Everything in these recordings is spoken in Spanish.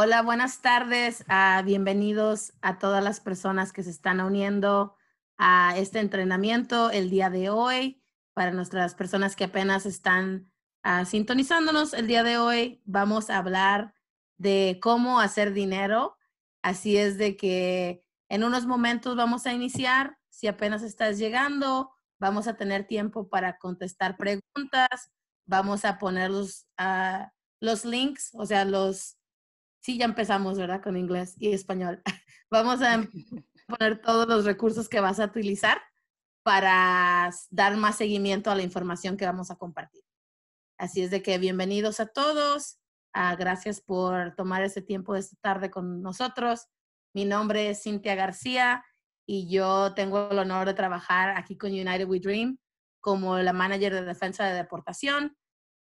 Hola, buenas tardes. Ah, bienvenidos a todas las personas que se están uniendo a este entrenamiento el día de hoy. Para nuestras personas que apenas están ah, sintonizándonos el día de hoy, vamos a hablar de cómo hacer dinero. Así es de que en unos momentos vamos a iniciar. Si apenas estás llegando, vamos a tener tiempo para contestar preguntas. Vamos a poner los, ah, los links, o sea, los Sí, ya empezamos, ¿verdad? Con inglés y español. Vamos a em, poner todos los recursos que vas a utilizar para dar más seguimiento a la información que vamos a compartir. Así es de que bienvenidos a todos. Ah, gracias por tomar ese tiempo de esta tarde con nosotros. Mi nombre es Cintia García y yo tengo el honor de trabajar aquí con United We Dream como la manager de defensa de deportación.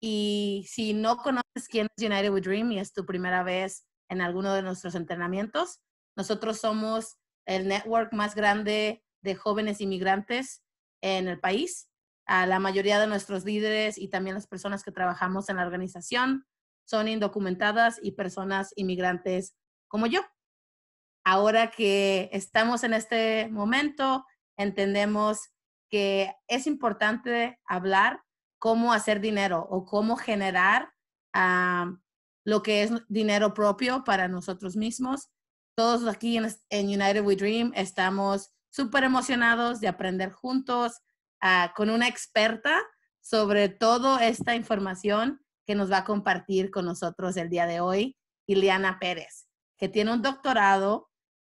Y si no conoces ¿Quién es United with Dream y es tu primera vez en alguno de nuestros entrenamientos. Nosotros somos el network más grande de jóvenes inmigrantes en el país. Ah, la mayoría de nuestros líderes y también las personas que trabajamos en la organización son indocumentadas y personas inmigrantes como yo. Ahora que estamos en este momento, entendemos que es importante hablar cómo hacer dinero o cómo generar lo que es dinero propio para nosotros mismos. Todos aquí en, United We Dream estamos súper emocionados de aprender juntos ah, con una experta sobre toda esta información que nos va a compartir con nosotros el día de hoy, Ileana Pérez, que tiene un doctorado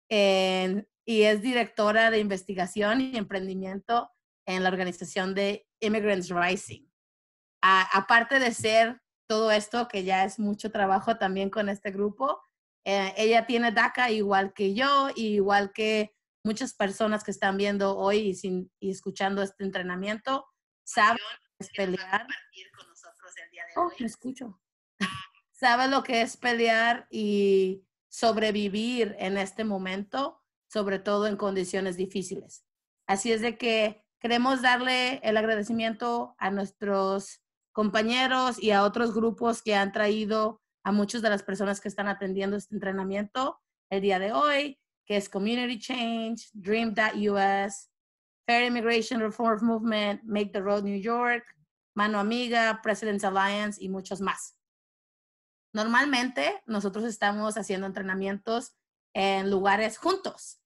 y es directora de investigación y emprendimiento en la organización de Immigrants Rising. Ah, aparte de ser todo esto, que ya es mucho trabajo también con este grupo. Eh, ella tiene DACA igual que yo, igual que muchas personas que están viendo hoy y, escuchando este entrenamiento, Sabe lo que es pelear. Oh, escucho. Sabe lo que es pelear y sobrevivir en este momento, sobre todo en condiciones difíciles. Así es de que queremos darle el agradecimiento a nuestros compañeros y a otros grupos que han traído a muchas de las personas que están atendiendo este entrenamiento el día de hoy, que es Community Change, Dream.us, Fair Immigration Reform Movement, Make the Road New York, Mano Amiga, President's Alliance y muchos más. Normalmente nosotros estamos haciendo entrenamientos en lugares juntos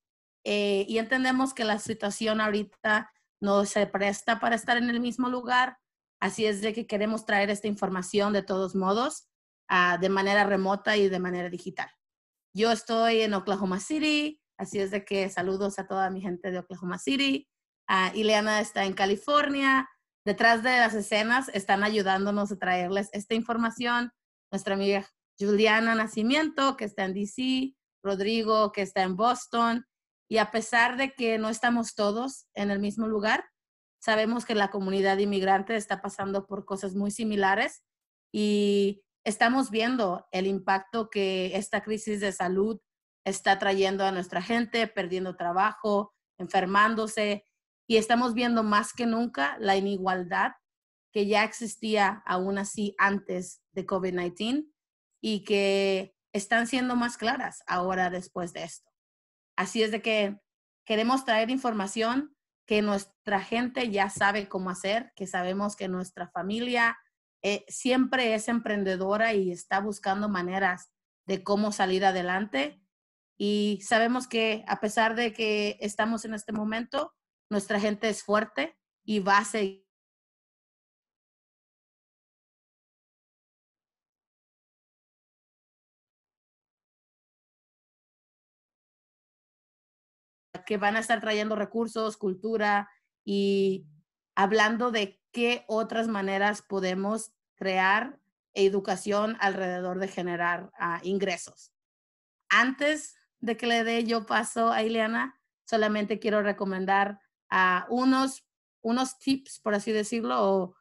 eh, y entendemos que la situación ahorita no se presta para estar en el mismo lugar, Así es de que queremos traer esta información de todos modos, ah, de manera remota y de manera digital. Yo estoy en Oklahoma City, así es de que saludos a toda mi gente de Oklahoma City. Ileana ah, está en California. Detrás de las escenas están ayudándonos a traerles esta información. Nuestra amiga Juliana Nacimiento, que está en DC, Rodrigo, que está en Boston. Y a pesar de que no estamos todos en el mismo lugar, Sabemos que la comunidad inmigrante está pasando por cosas muy similares y estamos viendo el impacto que esta crisis de salud está trayendo a nuestra gente, perdiendo trabajo, enfermándose y estamos viendo más que nunca la inigualdad que ya existía aún así antes de COVID-19 y que están siendo más claras ahora después de esto. Así es de que queremos traer información que nuestra gente ya sabe cómo hacer, que sabemos que nuestra familia eh, siempre es emprendedora y está buscando maneras de cómo salir adelante. Y sabemos que a pesar de que estamos en este momento, nuestra gente es fuerte y va a seguir que van a estar trayendo recursos, cultura y hablando de qué otras maneras podemos crear educación alrededor de generar ah, ingresos. Antes de que le dé yo paso a Ileana, solamente quiero recomendar ah, unos, unos tips, por así decirlo, o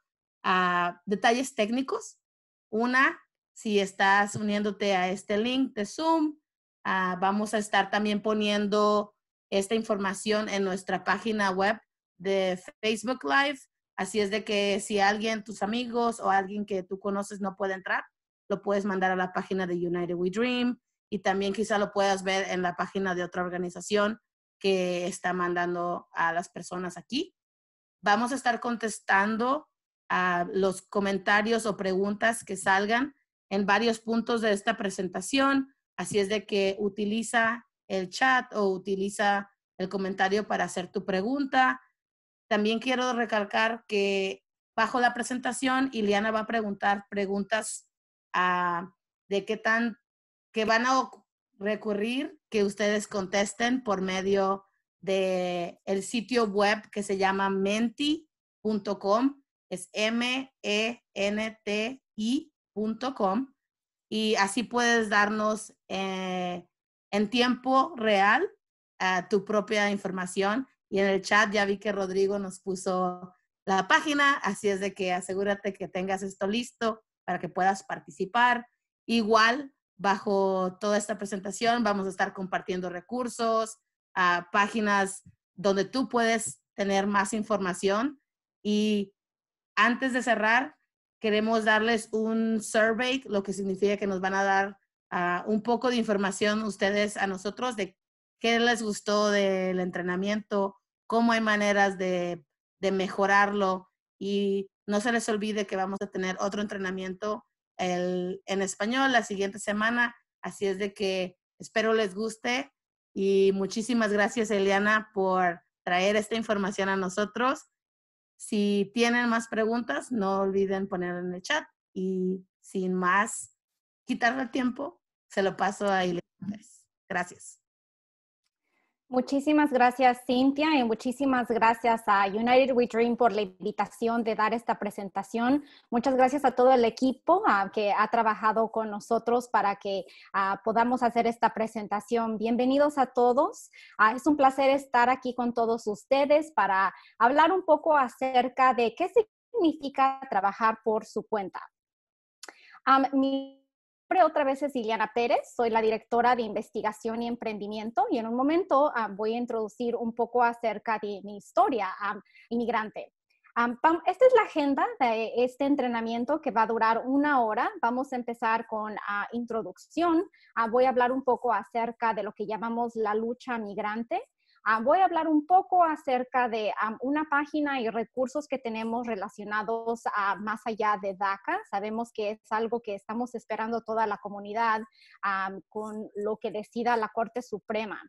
ah, detalles técnicos. Una, si estás uniéndote a este link de Zoom, vamos a estar también poniendo esta información en nuestra página web de Facebook Live. Así es de que si alguien, tus amigos o alguien que tú conoces no puede entrar, lo puedes mandar a la página de United We Dream y también quizá lo puedas ver en la página de otra organización que está mandando a las personas aquí. Vamos a estar contestando a los comentarios o preguntas que salgan en varios puntos de esta presentación. Así es de que utiliza el chat o utiliza el comentario para hacer tu pregunta. También quiero recalcar que bajo la presentación, Iliana va a preguntar preguntas ah, de qué tan, que van a recurrir, que ustedes contesten por medio del el sitio web que se llama menti.com, es M-E-N-T-I.com, y así puedes darnos eh, en tiempo real tu propia información. Y en el chat ya vi que Rodrigo nos puso la página, así es de que asegúrate que tengas esto listo para que puedas participar. Igual, bajo toda esta presentación vamos a estar compartiendo recursos, ah, páginas donde tú puedes tener más información. Y antes de cerrar, queremos darles un survey, lo que significa que nos van a dar un poco de información ustedes a nosotros de qué les gustó del entrenamiento, cómo hay maneras de, mejorarlo y no se les olvide que vamos a tener otro entrenamiento en español la siguiente semana. Así es de que espero les guste y muchísimas gracias Eliana por traer esta información a nosotros. Si tienen más preguntas, no olviden poner en el chat y sin más, quitarle tiempo, se lo paso a Ileana Gracias. Muchísimas gracias, Cintia, y muchísimas gracias a United We Dream por la invitación de dar esta presentación. Muchas gracias a todo el equipo que ha trabajado con nosotros para que ah, podamos hacer esta presentación. Bienvenidos a todos. Ah, es un placer estar aquí con todos ustedes para hablar un poco acerca de qué significa trabajar por su cuenta otra vez es Liliana Pérez, soy la directora de investigación y emprendimiento y en un momento ah, voy a introducir un poco acerca de mi historia inmigrante. esta es la agenda de este entrenamiento que va a durar una hora. Vamos a empezar con la ah, introducción. Ah, voy a hablar un poco acerca de lo que llamamos la lucha migrante Ah, voy a hablar un poco acerca de una página y recursos que tenemos relacionados a más allá de DACA. Sabemos que es algo que estamos esperando toda la comunidad con lo que decida la Corte Suprema.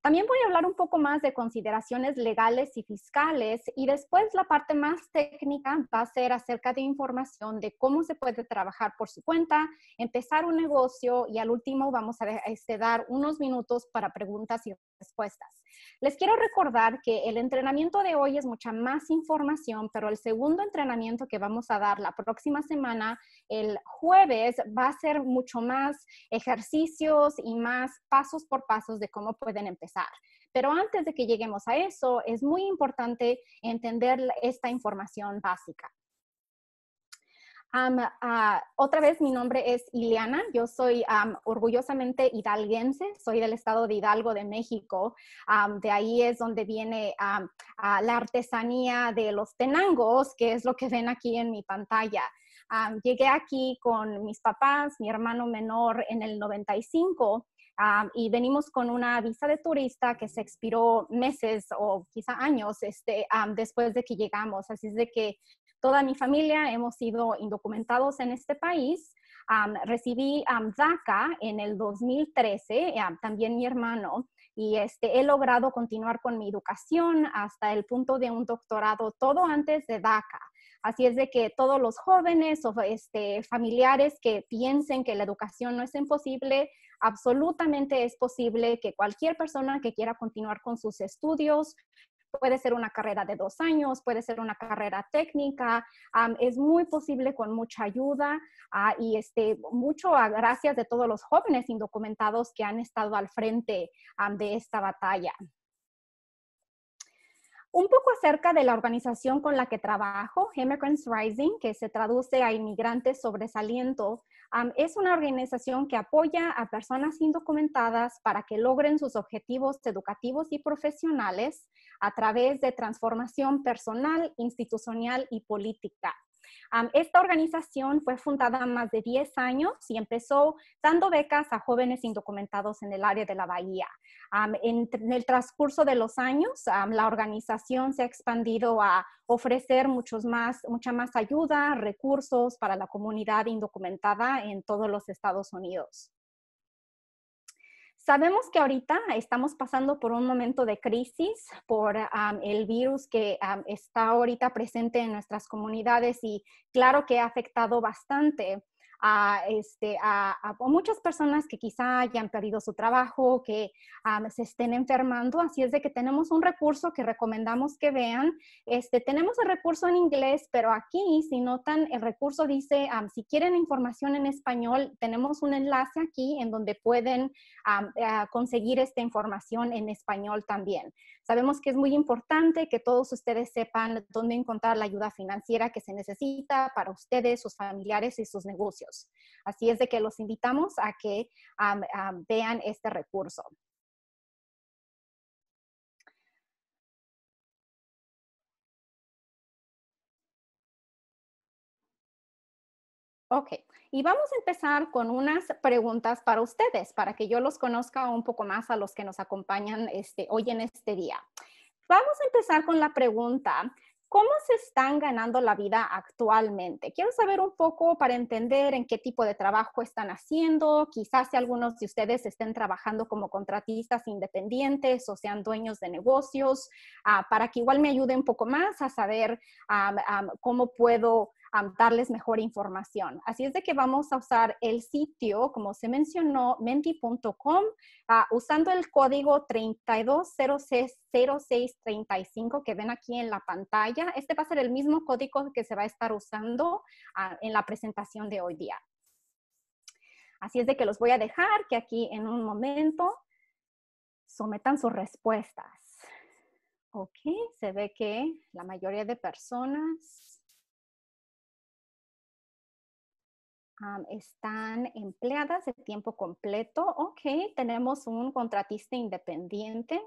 También voy a hablar un poco más de consideraciones legales y fiscales y después la parte más técnica va a ser acerca de información de cómo se puede trabajar por su cuenta, empezar un negocio y al último vamos a este, dar unos minutos para preguntas y respuestas. Les quiero recordar que el entrenamiento de hoy es mucha más información, pero el segundo entrenamiento que vamos a dar la próxima semana, el jueves, va a ser mucho más ejercicios y más pasos por pasos de cómo pueden empezar. Pero antes de que lleguemos a eso, es muy importante entender esta información básica. Ah, otra vez, mi nombre es Ileana. Yo soy orgullosamente hidalguense, soy del estado de Hidalgo de México. de ahí es donde viene la artesanía de los tenangos, que es lo que ven aquí en mi pantalla. llegué aquí con mis papás, mi hermano menor en el 95. y venimos con una visa de turista que se expiró meses o quizá años este, después de que llegamos. Así es de que toda mi familia hemos sido indocumentados en este país. recibí DACA en el 2013, también mi hermano, y este, he logrado continuar con mi educación hasta el punto de un doctorado, todo antes de DACA. Así es de que todos los jóvenes o este, familiares que piensen que la educación no es imposible, absolutamente es posible que cualquier persona que quiera continuar con sus estudios Puede ser una carrera de dos años, puede ser una carrera técnica, es muy posible con mucha ayuda ah, y este, mucho gracias de todos los jóvenes indocumentados que han estado al frente de esta batalla. Un poco acerca de la organización con la que trabajo, Immigrants Rising, que se traduce a Inmigrantes sobresalientos es una organización que apoya a personas indocumentadas para que logren sus objetivos educativos y profesionales a través de transformación personal, institucional y política esta organización fue fundada más de 10 años y empezó dando becas a jóvenes indocumentados en el área de la bahía. en, el transcurso de los años, la organización se ha expandido a ofrecer mucha más ayuda, recursos para la comunidad indocumentada en todos los Estados Unidos. Sabemos que ahorita estamos pasando por un momento de crisis por el virus que está ahorita presente en nuestras comunidades y claro que ha afectado bastante a, este, a, a, muchas personas que quizá hayan perdido su trabajo, que se estén enfermando. Así es de que tenemos un recurso que recomendamos que vean. Este, tenemos el recurso en inglés, pero aquí, si notan, el recurso dice, si quieren información en español, tenemos un enlace aquí en donde pueden conseguir esta información en español también. Sabemos que es muy importante que todos ustedes sepan dónde encontrar la ayuda financiera que se necesita para ustedes, sus familiares y sus negocios. Así es de que los invitamos a que vean este recurso. Ok, y vamos a empezar con unas preguntas para ustedes, para que yo los conozca un poco más a los que nos acompañan este, hoy en este día. Vamos a empezar con la pregunta, ¿Cómo se están ganando la vida actualmente? Quiero saber un poco para entender en qué tipo de trabajo están haciendo, quizás si algunos de ustedes estén trabajando como contratistas independientes o sean dueños de negocios, ah, para que igual me ayude un poco más a saber ah, ah, cómo puedo darles mejor información. Así es de que vamos a usar el sitio, como se mencionó, menti.com, ah, usando el código 32060635 que ven aquí en la pantalla. Este va a ser el mismo código que se va a estar usando ah, en la presentación de hoy día. Así es de que los voy a dejar que aquí en un momento sometan sus respuestas. Ok, se ve que la mayoría de personas están empleadas de tiempo completo. Ok, tenemos un contratista independiente.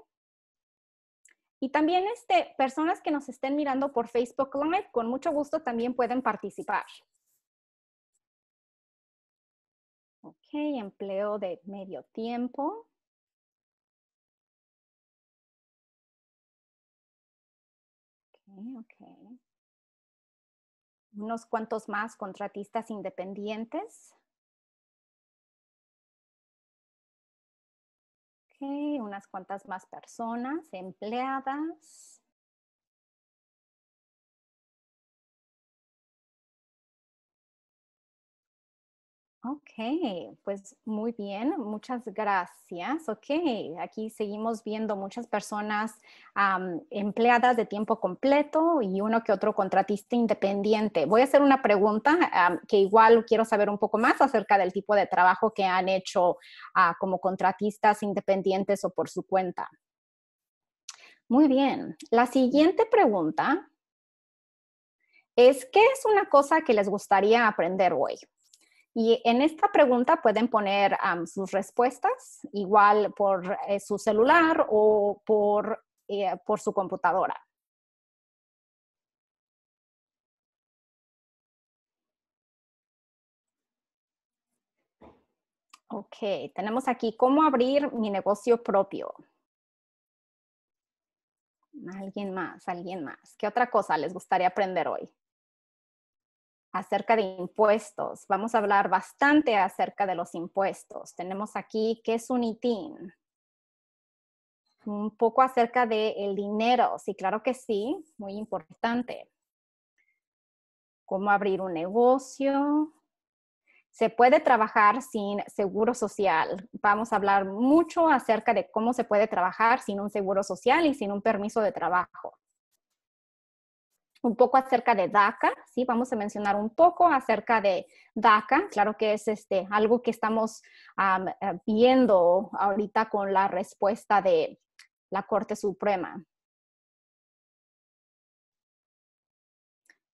Y también este, personas que nos estén mirando por Facebook Live, con mucho gusto también pueden participar. Ok, empleo de medio tiempo. Ok, ok unos cuantos más contratistas independientes. Okay, unas cuantas más personas, empleadas. Ok, pues muy bien, muchas gracias. Ok, aquí seguimos viendo muchas personas empleadas de tiempo completo y uno que otro contratista independiente. Voy a hacer una pregunta que igual quiero saber un poco más acerca del tipo de trabajo que han hecho ah, como contratistas independientes o por su cuenta. Muy bien, la siguiente pregunta es, ¿qué es una cosa que les gustaría aprender hoy? Y en esta pregunta pueden poner sus respuestas, igual por eh, su celular o por, eh, por su computadora. Ok, tenemos aquí cómo abrir mi negocio propio. Alguien más, alguien más. ¿Qué otra cosa les gustaría aprender hoy? acerca de impuestos. Vamos a hablar bastante acerca de los impuestos. Tenemos aquí qué es un ITIN, un poco acerca del dinero. Sí, claro que sí, muy importante. Cómo abrir un negocio. Se puede trabajar sin seguro social. Vamos a hablar mucho acerca de cómo se puede trabajar sin un seguro social y sin un permiso de trabajo un poco acerca de DACA, ¿sí? Vamos a mencionar un poco acerca de DACA. Claro que es este, algo que estamos eh, viendo ahorita con la respuesta de la Corte Suprema.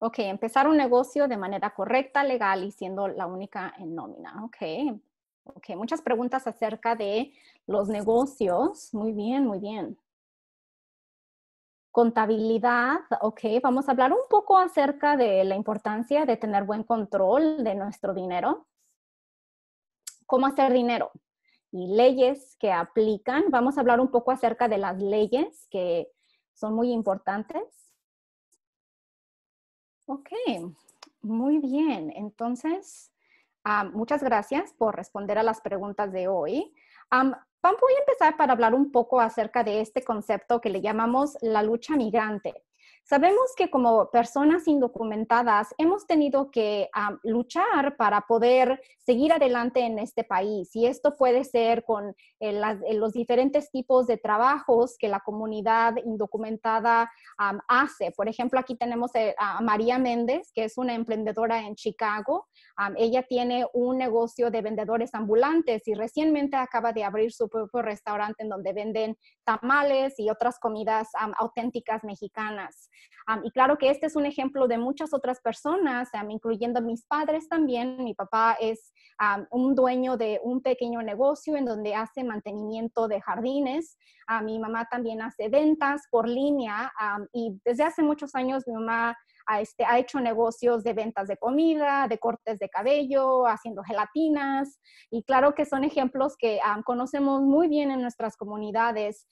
Ok, empezar un negocio de manera correcta, legal y siendo la única en nómina. ok, muchas preguntas acerca de los negocios. Muy bien, muy bien contabilidad, ok, vamos a hablar un poco acerca de la importancia de tener buen control de nuestro dinero, cómo hacer dinero y leyes que aplican. Vamos a hablar un poco acerca de las leyes que son muy importantes. Ok, muy bien. Entonces, ah, muchas gracias por responder a las preguntas de hoy. Vamos, voy a empezar para hablar un poco acerca de este concepto que le llamamos la lucha migrante. Sabemos que como personas indocumentadas hemos tenido que ah, luchar para poder seguir adelante en este país y esto puede ser con eh, eh, los diferentes tipos de trabajos que la comunidad indocumentada ah, hace. Por ejemplo, aquí tenemos eh, a María Méndez, que es una emprendedora en Chicago. Ah, ella tiene un negocio de vendedores ambulantes y recientemente acaba de abrir su propio restaurante en donde venden tamales y otras comidas auténticas mexicanas y claro que este es un ejemplo de muchas otras personas, incluyendo mis padres también. Mi papá es un dueño de un pequeño negocio en donde hace mantenimiento de jardines. mi mamá también hace ventas por línea y desde hace muchos años mi mamá este, ha hecho negocios de ventas de comida, de cortes de cabello, haciendo gelatinas. Y claro que son ejemplos que conocemos muy bien en nuestras comunidades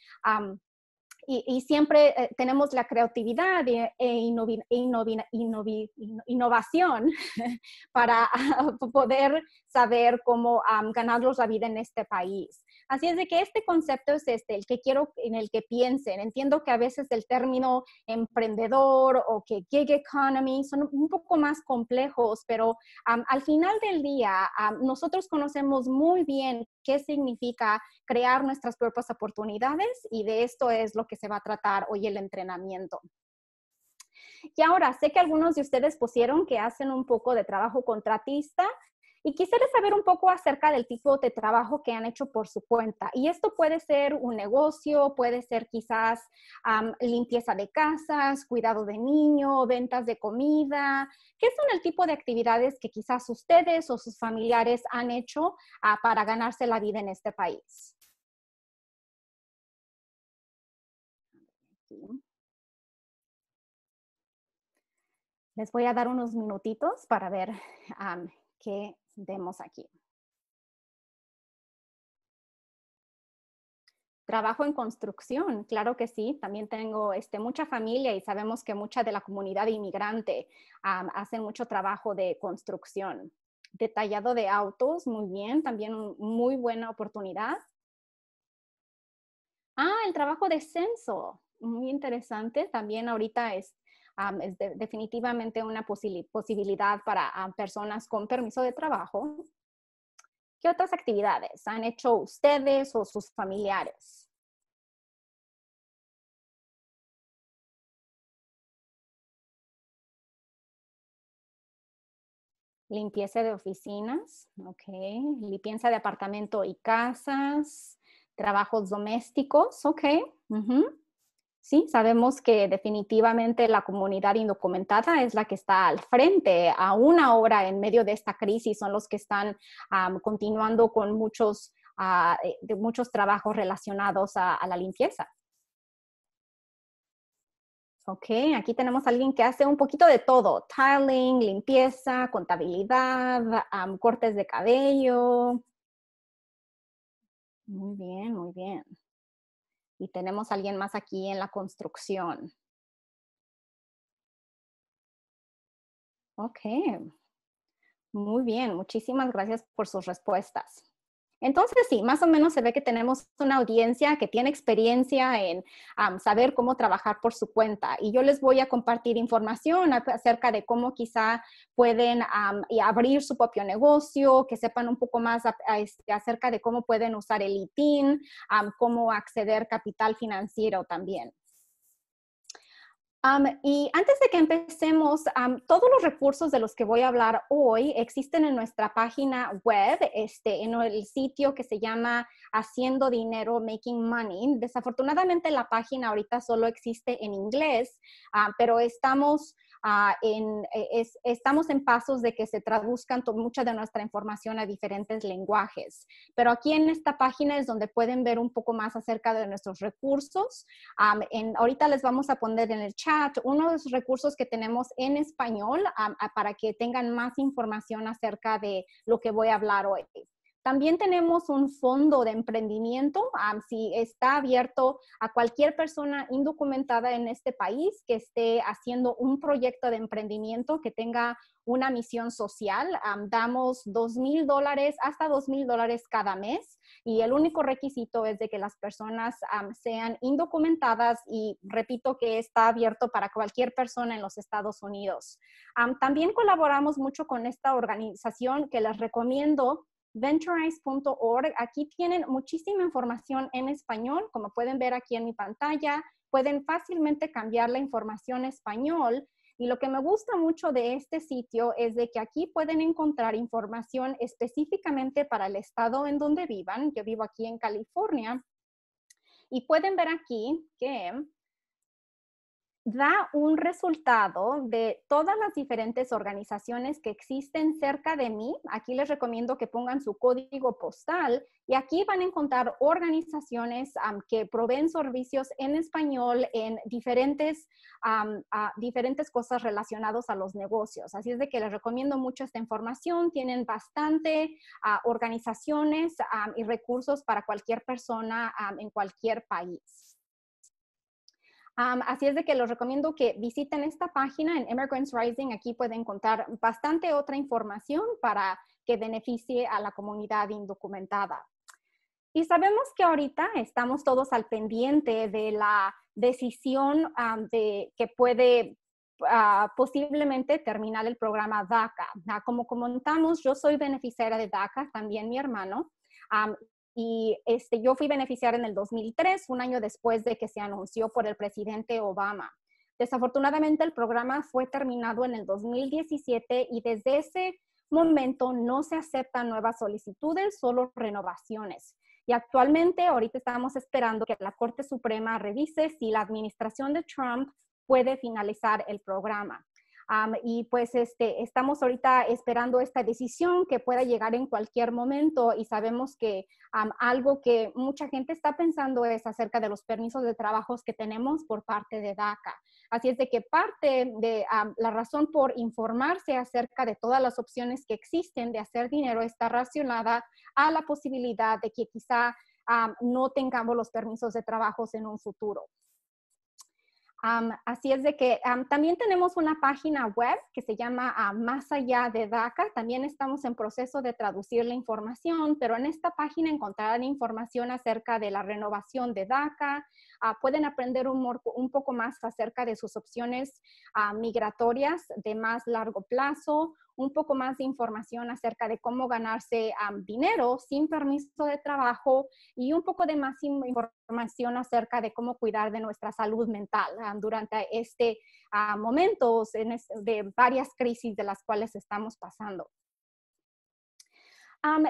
y, siempre eh, tenemos la creatividad e, e, e innovación para poder saber cómo um, ganarnos la vida en este país. Así es de que este concepto es este, el que quiero en el que piensen. Entiendo que a veces el término emprendedor o que gig economy son un poco más complejos, pero al final del día nosotros conocemos muy bien qué significa crear nuestras propias oportunidades y de esto es lo que se va a tratar hoy el entrenamiento. Y ahora, sé que algunos de ustedes pusieron que hacen un poco de trabajo contratista y quisiera saber un poco acerca del tipo de trabajo que han hecho por su cuenta. Y esto puede ser un negocio, puede ser quizás limpieza de casas, cuidado de niño, ventas de comida. ¿Qué son el tipo de actividades que quizás ustedes o sus familiares han hecho ah, para ganarse la vida en este país? Les voy a dar unos minutitos para ver qué vemos aquí. Trabajo en construcción, claro que sí. También tengo este, mucha familia y sabemos que mucha de la comunidad inmigrante hace hacen mucho trabajo de construcción. Detallado de autos, muy bien, también muy buena oportunidad. Ah, el trabajo de censo, muy interesante. También ahorita es, este, es definitivamente una posibilidad para personas con permiso de trabajo. ¿Qué otras actividades han hecho ustedes o sus familiares? limpieza de oficinas, okay. limpieza de apartamento y casas, trabajos domésticos, ok. Sí, sabemos que definitivamente la comunidad indocumentada es la que está al frente. Aún ahora, en medio de esta crisis, son los que están continuando con muchos, ah, eh, muchos trabajos relacionados a, la limpieza. Ok, aquí tenemos a alguien que hace un poquito de todo, tiling, limpieza, contabilidad, cortes de cabello. Muy bien, muy bien y tenemos a alguien más aquí en la construcción. Ok, muy bien, muchísimas gracias por sus respuestas. Entonces, sí, más o menos se ve que tenemos una audiencia que tiene experiencia en saber cómo trabajar por su cuenta. Y yo les voy a compartir información acerca de cómo quizá pueden abrir su propio negocio, que sepan un poco más este, acerca de cómo pueden usar el ITIN, cómo acceder capital financiero también y antes de que empecemos, todos los recursos de los que voy a hablar hoy existen en nuestra página web, este, en el sitio que se llama Haciendo Dinero, Making Money. Desafortunadamente la página ahorita solo existe en inglés, ah, pero estamos Ah, eh, estamos en pasos de que se traduzcan mucha de nuestra información a diferentes lenguajes. Pero aquí en esta página es donde pueden ver un poco más acerca de nuestros recursos. en, ahorita les vamos a poner en el chat unos recursos que tenemos en español para que tengan más información acerca de lo que voy a hablar hoy. También tenemos un fondo de emprendimiento, si está abierto a cualquier persona indocumentada en este país que esté haciendo un proyecto de emprendimiento que tenga una misión social. damos dos mil dólares hasta dos mil dólares cada mes y el único requisito es de que las personas sean indocumentadas y repito que está abierto para cualquier persona en los Estados Unidos. también colaboramos mucho con esta organización que les recomiendo venturize.org. Aquí tienen muchísima información en español, como pueden ver aquí en mi pantalla. Pueden fácilmente cambiar la información español. Y lo que me gusta mucho de este sitio es de que aquí pueden encontrar información específicamente para el estado en donde vivan. Yo vivo aquí en California. Y pueden ver aquí que da un resultado de todas las diferentes organizaciones que existen cerca de mí. Aquí les recomiendo que pongan su código postal y aquí van a encontrar organizaciones que proveen servicios en español en diferentes, cosas relacionadas a los negocios. Así es de que les recomiendo mucho esta información. Tienen bastante organizaciones y recursos para cualquier persona en cualquier país así es de que los recomiendo que visiten esta página en Emigrants Rising. Aquí pueden encontrar bastante otra información para que beneficie a la comunidad indocumentada. Y sabemos que ahorita estamos todos al pendiente de la decisión de, que puede ah, posiblemente terminar el programa DACA. Ah, como comentamos, yo soy beneficiaria de DACA, también mi hermano. Y este, yo fui beneficiar en el 2003, un año después de que se anunció por el presidente Obama. Desafortunadamente el programa fue terminado en el 2017 y desde ese momento no se aceptan nuevas solicitudes, solo renovaciones. Y actualmente ahorita estamos esperando que la Corte Suprema revise si la administración de Trump puede finalizar el programa y pues este, estamos ahorita esperando esta decisión que pueda llegar en cualquier momento y sabemos que algo que mucha gente está pensando es acerca de los permisos de trabajos que tenemos por parte de DACA. Así es de que parte de la razón por informarse acerca de todas las opciones que existen de hacer dinero está relacionada a la posibilidad de que quizá no tengamos los permisos de trabajos en un futuro así es de que también tenemos una página web que se llama ah, Más allá de DACA. También estamos en proceso de traducir la información, pero en esta página encontrarán información acerca de la renovación de DACA, Ah, pueden aprender un, poco más acerca de sus opciones ah, migratorias de más largo plazo, un poco más de información acerca de cómo ganarse dinero sin permiso de trabajo y un poco de más información acerca de cómo cuidar de nuestra salud mental ah, durante este momento de varias crisis de las cuales estamos pasando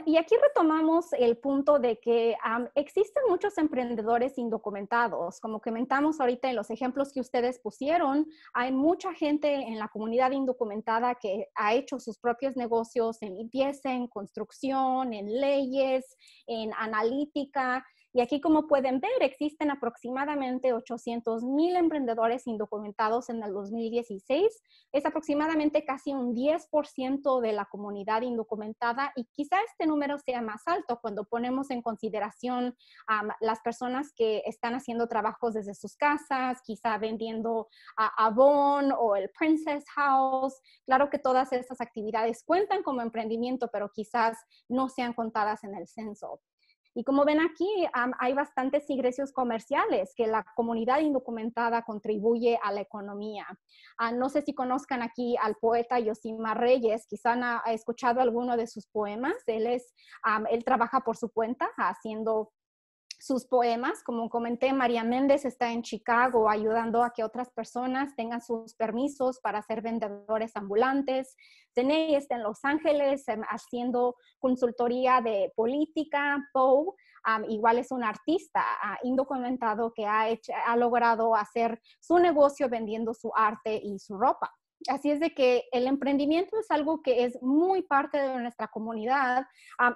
y aquí retomamos el punto de que existen muchos emprendedores indocumentados. Como comentamos ahorita en los ejemplos que ustedes pusieron, hay mucha gente en la comunidad indocumentada que ha hecho sus propios negocios en limpieza, en construcción, en leyes, en analítica, y aquí, como pueden ver, existen aproximadamente 800 mil emprendedores indocumentados en el 2016. Es aproximadamente casi un 10% de la comunidad indocumentada y quizá este número sea más alto cuando ponemos en consideración a las personas que están haciendo trabajos desde sus casas, quizá vendiendo a o el Princess House. Claro que todas estas actividades cuentan como emprendimiento, pero quizás no sean contadas en el censo. Y como ven aquí, hay bastantes ingresos comerciales que la comunidad indocumentada contribuye a la economía. Ah, no sé si conozcan aquí al poeta Yosima Reyes, quizá han ha ah, escuchado alguno de sus poemas. Él, es, él trabaja por su cuenta haciendo sus poemas. Como comenté, María Méndez está en Chicago ayudando a que otras personas tengan sus permisos para ser vendedores ambulantes. Deney está en Los Ángeles em, haciendo consultoría de política. Poe igual es un artista indocumentado que ha, ha logrado hacer su negocio vendiendo su arte y su ropa. Así es de que el emprendimiento es algo que es muy parte de nuestra comunidad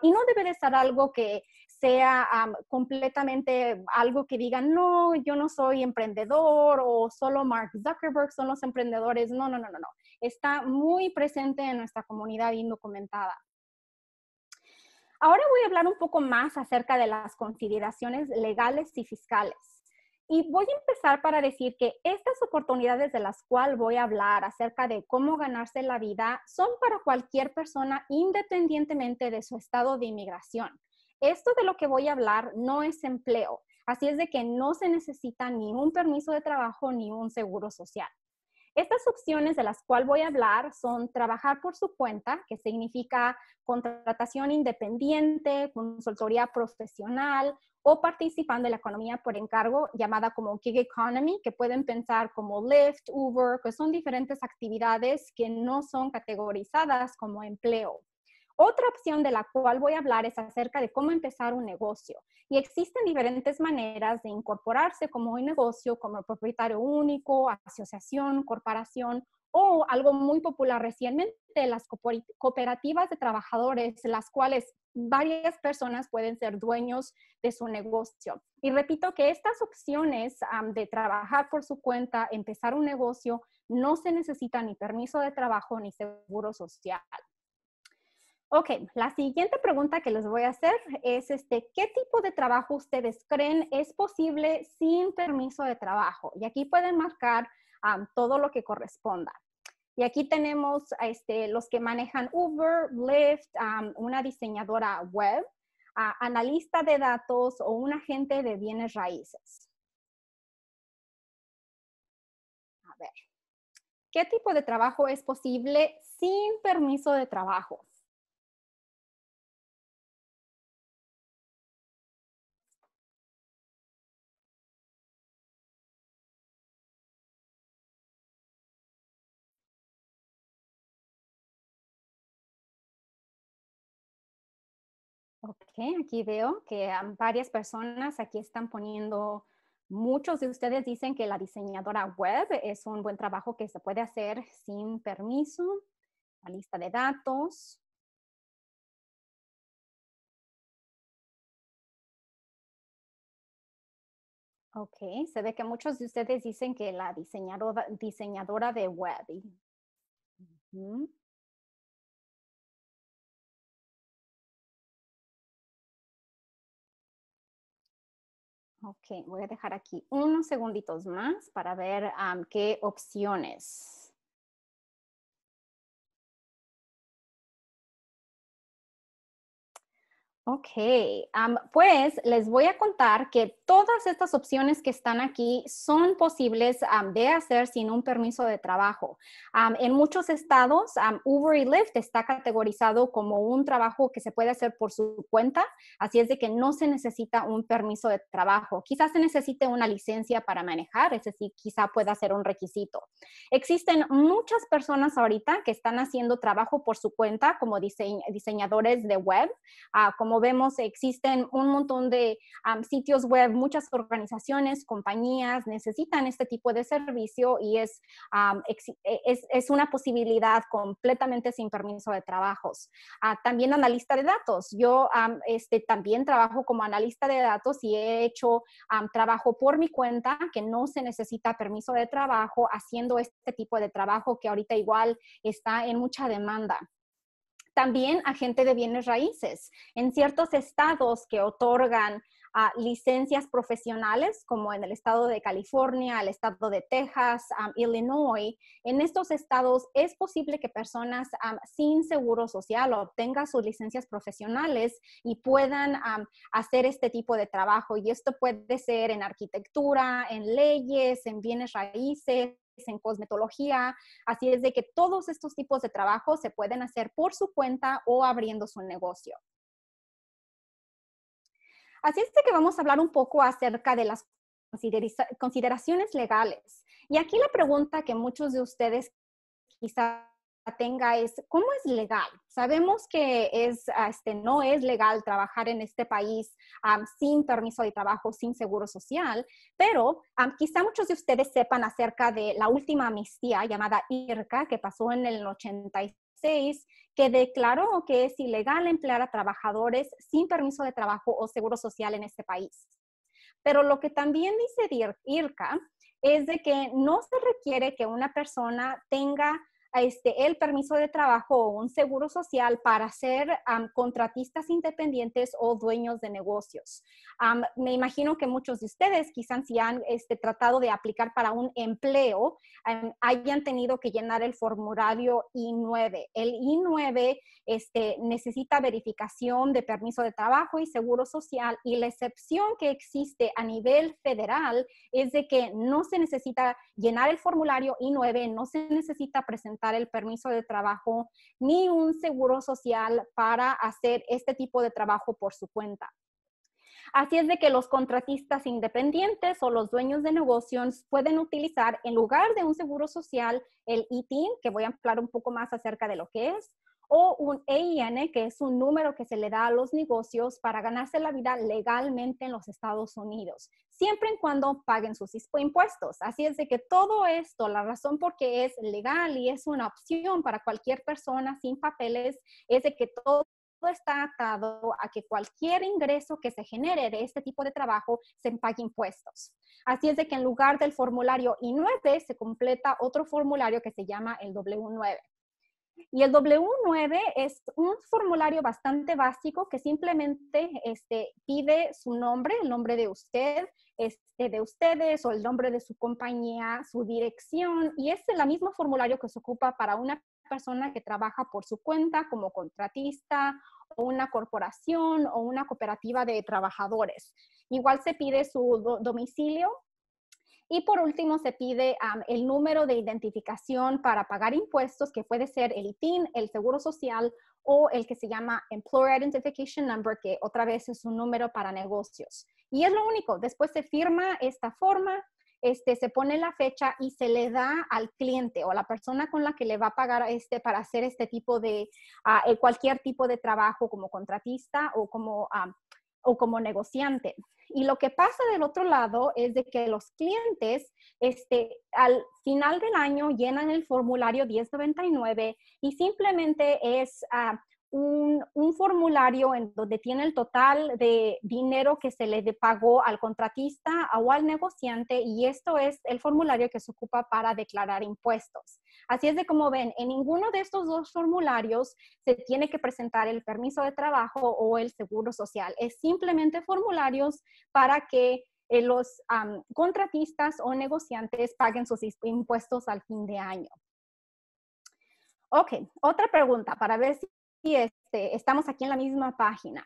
y no debe de ser algo que sea completamente algo que digan, no, yo no soy emprendedor o solo Mark Zuckerberg son los emprendedores. No, no, no, no, no. Está muy presente en nuestra comunidad indocumentada. Ahora voy a hablar un poco más acerca de las consideraciones legales y fiscales. Y voy a empezar para decir que estas oportunidades de las cuales voy a hablar acerca de cómo ganarse la vida son para cualquier persona independientemente de su estado de inmigración esto de lo que voy a hablar no es empleo, así es de que no se necesita ni un permiso de trabajo ni un seguro social. Estas opciones de las cuales voy a hablar son trabajar por su cuenta, que significa contratación independiente, consultoría profesional o participando en la economía por encargo, llamada como gig economy, que pueden pensar como Lyft, Uber, que son diferentes actividades que no son categorizadas como empleo. Otra opción de la cual voy a hablar es acerca de cómo empezar un negocio. Y existen diferentes maneras de incorporarse como un negocio, como propietario único, asociación, corporación o algo muy popular recientemente, las cooperativas de trabajadores, las cuales varias personas pueden ser dueños de su negocio. Y repito que estas opciones de trabajar por su cuenta, empezar un negocio, no se necesita ni permiso de trabajo ni seguro social. Ok, la siguiente pregunta que les voy a hacer es este, ¿qué tipo de trabajo ustedes creen es posible sin permiso de trabajo? Y aquí pueden marcar todo lo que corresponda. Y aquí tenemos este, los que manejan Uber, Lyft, una diseñadora web, analista de datos o un agente de bienes raíces. A ver, ¿qué tipo de trabajo es posible sin permiso de trabajo? aquí veo que varias personas aquí están poniendo, muchos de ustedes dicen que la diseñadora web es un buen trabajo que se puede hacer sin permiso, la lista de datos. Ok, se ve que muchos de ustedes dicen que la diseñadora, de web. Ok, voy a dejar aquí unos segunditos más para ver qué opciones Ok, pues les voy a contar que todas estas opciones que están aquí son posibles de hacer sin un permiso de trabajo. en muchos estados, Uber y Lyft está categorizado como un trabajo que se puede hacer por su cuenta, así es de que no se necesita un permiso de trabajo. Quizás se necesite una licencia para manejar, es decir, quizá pueda ser un requisito. Existen muchas personas ahorita que están haciendo trabajo por su cuenta como diseñadores de web, ah, como vemos, existen un montón de sitios web, muchas organizaciones, compañías necesitan este tipo de servicio y es, e, es, una posibilidad completamente sin permiso de trabajos. Ah, también analista de datos. Yo este, también trabajo como analista de datos y he hecho trabajo por mi cuenta que no se necesita permiso de trabajo haciendo este tipo de trabajo que ahorita igual está en mucha demanda también a gente de bienes raíces. En ciertos estados que otorgan ah, licencias profesionales, como en el estado de California, el estado de Texas, Illinois, en estos estados es posible que personas sin seguro social obtengan sus licencias profesionales y puedan hacer este tipo de trabajo. Y esto puede ser en arquitectura, en leyes, en bienes raíces en cosmetología. Así es de que todos estos tipos de trabajos se pueden hacer por su cuenta o abriendo su negocio. Así es de que vamos a hablar un poco acerca de las consideraciones legales. Y aquí la pregunta que muchos de ustedes quizás tenga es cómo es legal. Sabemos que es, ah, este, no es legal trabajar en este país sin permiso de trabajo, sin seguro social, pero quizá muchos de ustedes sepan acerca de la última amnistía llamada IRCA que pasó en el 86 que declaró que es ilegal emplear a trabajadores sin permiso de trabajo o seguro social en este país. Pero lo que también dice IRCA es de que no se requiere que una persona tenga este, el permiso de trabajo o un seguro social para ser contratistas independientes o dueños de negocios. me imagino que muchos de ustedes quizás si han este, tratado de aplicar para un empleo, hayan tenido que llenar el formulario I9. El I9 este, necesita verificación de permiso de trabajo y seguro social y la excepción que existe a nivel federal es de que no se necesita llenar el formulario I9, no se necesita presentar el permiso de trabajo ni un seguro social para hacer este tipo de trabajo por su cuenta. Así es de que los contratistas independientes o los dueños de negocios pueden utilizar en lugar de un seguro social el ITIN, que voy a hablar un poco más acerca de lo que es, o un EIN, que es un número que se le da a los negocios para ganarse la vida legalmente en los Estados Unidos, siempre y cuando paguen sus impuestos. Así es de que todo esto, la razón por qué es legal y es una opción para cualquier persona sin papeles, es de que todo está atado a que cualquier ingreso que se genere de este tipo de trabajo se pague impuestos. Así es de que en lugar del formulario I9 se completa otro formulario que se llama el W9. Y el W9 es un formulario bastante básico que simplemente este, pide su nombre, el nombre de usted, este, de ustedes o el nombre de su compañía, su dirección, y es el mismo formulario que se ocupa para una persona que trabaja por su cuenta como contratista o una corporación o una cooperativa de trabajadores. Igual se pide su domicilio y por último, se pide el número de identificación para pagar impuestos, que puede ser el ITIN, el Seguro Social o el que se llama Employer Identification Number, que otra vez es un número para negocios. Y es lo único. Después se firma esta forma, este, se pone la fecha y se le da al cliente o a la persona con la que le va a pagar este para hacer este tipo de, ah, eh, cualquier tipo de trabajo como contratista o o como negociante. Y lo que pasa del otro lado es de que los clientes este, al final del año llenan el formulario 1099 y simplemente es ah, un, formulario en donde tiene el total de dinero que se le pagó al contratista o al negociante y esto es el formulario que se ocupa para declarar impuestos. Así es de como ven, en ninguno de estos dos formularios se tiene que presentar el permiso de trabajo o el seguro social. Es simplemente formularios para que eh, los contratistas o negociantes paguen sus impuestos al fin de año. Ok, otra pregunta para ver si este, estamos aquí en la misma página.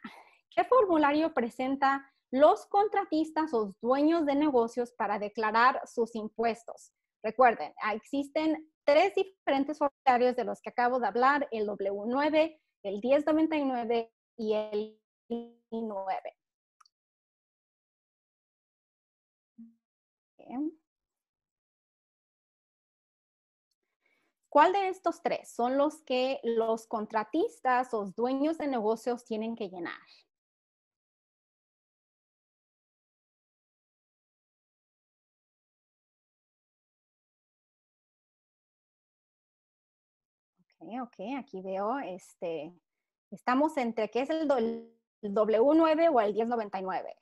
¿Qué formulario presenta los contratistas o dueños de negocios para declarar sus impuestos? Recuerden, existen tres diferentes formularios de los que acabo de hablar, el W9, el 1099 y el 9. ¿Cuál de estos tres son los que los contratistas, o dueños de negocios tienen que llenar? Ok, ok, aquí veo, este, estamos entre qué es el W9 o el 1099.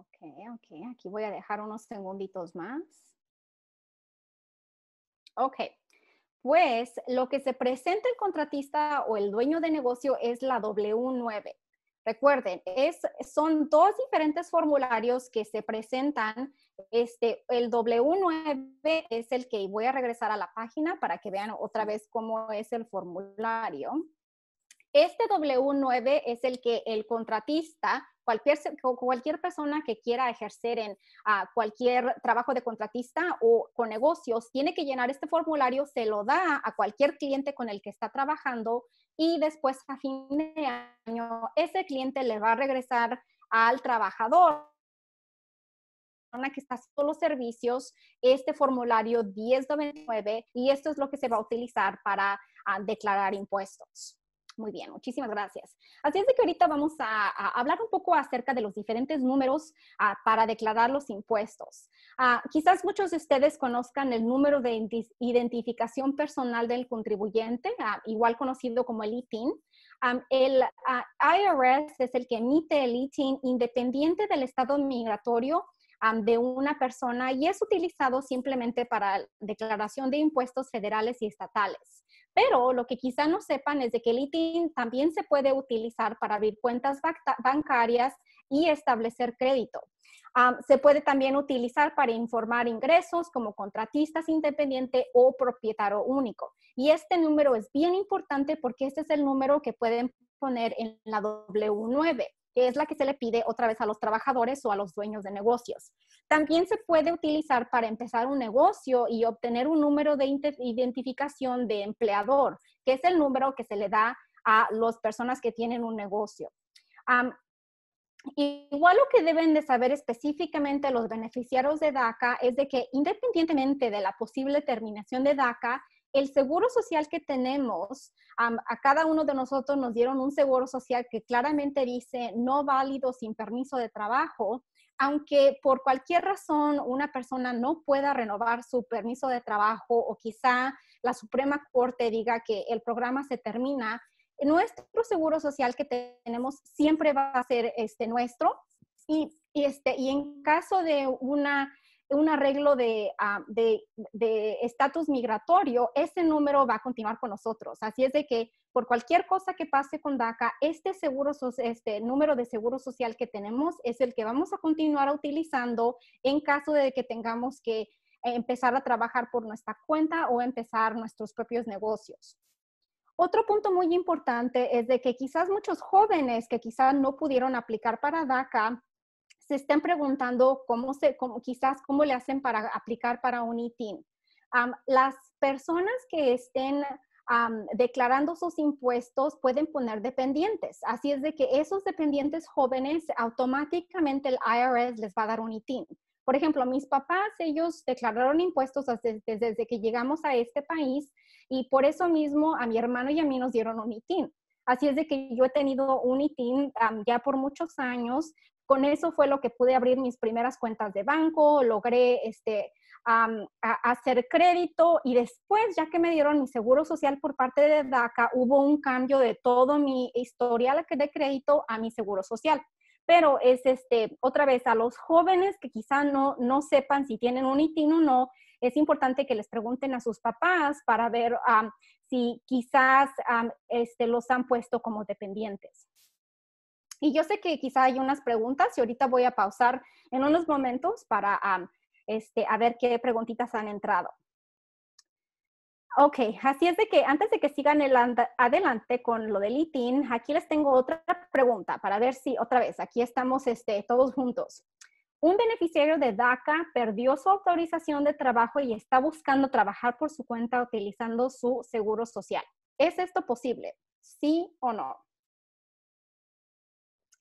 Ok, ok, aquí voy a dejar unos segunditos más. Ok, pues lo que se presenta el contratista o el dueño de negocio es la W9. Recuerden, son dos diferentes formularios que se presentan. Este, el W9 es el que voy a regresar a la página para que vean otra vez cómo es el formulario. Este W9 es el que el contratista, cualquier, persona que quiera ejercer en ah, cualquier trabajo de contratista o con negocios, tiene que llenar este formulario, se lo da a cualquier cliente con el que está trabajando y después a fin de año ese cliente le va a regresar al trabajador que está solo servicios, este formulario 1099 y esto es lo que se va a utilizar para ah, declarar impuestos. Muy bien, muchísimas gracias. Así es que ahorita vamos a, hablar un poco acerca de los diferentes números ah, para declarar los impuestos. Ah, quizás muchos de ustedes conozcan el número de identificación personal del contribuyente, ah, igual conocido como el ITIN. el IRS es el que emite el ITIN independiente del estado migratorio de una persona y es utilizado simplemente para declaración de impuestos federales y estatales. Pero lo que quizá no sepan es de que el ITIN también se puede utilizar para abrir cuentas bancarias y establecer crédito. Ah, se puede también utilizar para informar ingresos como contratistas independiente o propietario único. Y este número es bien importante porque este es el número que pueden poner en la W9 que es la que se le pide otra vez a los trabajadores o a los dueños de negocios. También se puede utilizar para empezar un negocio y obtener un número de identificación de empleador, que es el número que se le da a las personas que tienen un negocio. Igual lo que deben de saber específicamente los beneficiarios de DACA es de que independientemente de la posible terminación de DACA, el seguro social que tenemos, a cada uno de nosotros nos dieron un seguro social que claramente dice no válido sin permiso de trabajo, aunque por cualquier razón una persona no pueda renovar su permiso de trabajo o quizá la Suprema Corte diga que el programa se termina, nuestro seguro social que tenemos siempre va a ser este nuestro este, y en caso de una un arreglo de ah, estatus de, migratorio, ese número va a continuar con nosotros. Así es de que por cualquier cosa que pase con DACA, este, este número de seguro social que tenemos es el que vamos a continuar utilizando en caso de que tengamos que empezar a trabajar por nuestra cuenta o empezar nuestros propios negocios. Otro punto muy importante es de que quizás muchos jóvenes que quizás no pudieron aplicar para DACA se estén preguntando cómo se, cómo, quizás cómo le hacen para aplicar para un ITIN. las personas que estén declarando sus impuestos pueden poner dependientes. Así es de que esos dependientes jóvenes automáticamente el IRS les va a dar un ITIN. Por ejemplo, mis papás, ellos declararon impuestos desde, desde que llegamos a este país y por eso mismo a mi hermano y a mí nos dieron un ITIN. Así es de que yo he tenido un ITIN ya por muchos años. Con eso fue lo que pude abrir mis primeras cuentas de banco, logré este, hacer crédito y después, ya que me dieron mi seguro social por parte de DACA, hubo un cambio de todo mi historial de crédito a mi seguro social pero es este, otra vez a los jóvenes que quizá no, no sepan si tienen un ITIN o no, es importante que les pregunten a sus papás para ver si quizás este, los han puesto como dependientes. Y yo sé que quizá hay unas preguntas y ahorita voy a pausar en unos momentos para este, a ver qué preguntitas han entrado. Ok, así es de que antes de que sigan el adelante con lo del ITIN, aquí les tengo otra pregunta para ver si otra vez, aquí estamos este, todos juntos. Un beneficiario de DACA perdió su autorización de trabajo y está buscando trabajar por su cuenta utilizando su seguro social. ¿Es esto posible? ¿Sí o no?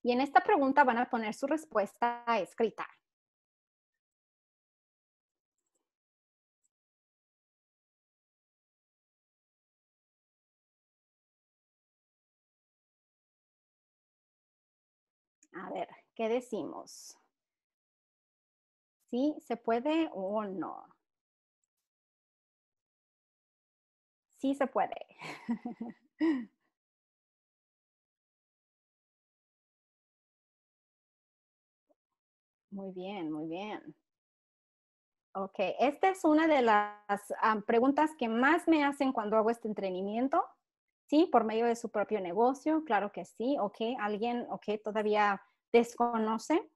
Y en esta pregunta van a poner su respuesta escrita. A ver, ¿qué decimos? ¿Sí se puede o no? Sí se puede. Muy bien, muy bien. Ok, esta es una de las preguntas que más me hacen cuando hago este entrenamiento. Sí, por medio de su propio negocio, claro que sí. Ok, alguien, todavía desconoce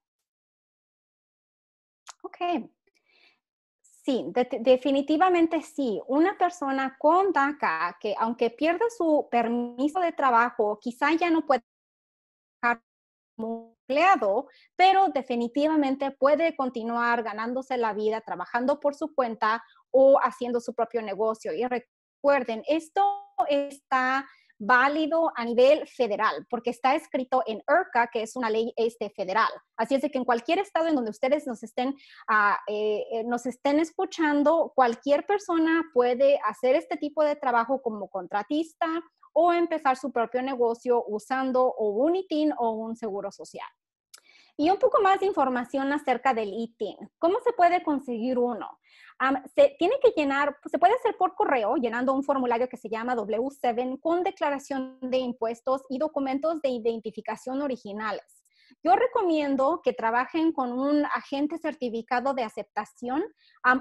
Ok. Sí, definitivamente sí. Una persona con DACA que aunque pierda su permiso de trabajo, quizá ya no puede como empleado, pero definitivamente puede continuar ganándose la vida trabajando por su cuenta o haciendo su propio negocio. Y recuerden, esto está válido a nivel federal, porque está escrito en ERCA, que es una ley este, federal. Así es que en cualquier estado en donde ustedes nos estén, ah, eh, eh, nos estén escuchando, cualquier persona puede hacer este tipo de trabajo como contratista o empezar su propio negocio usando o un ITIN o un seguro social. Y un poco más de información acerca del ITIN. E ¿Cómo se puede conseguir uno? se tiene que llenar, pues, se puede hacer por correo llenando un formulario que se llama W7 con declaración de impuestos y documentos de identificación originales. Yo recomiendo que trabajen con un agente certificado de aceptación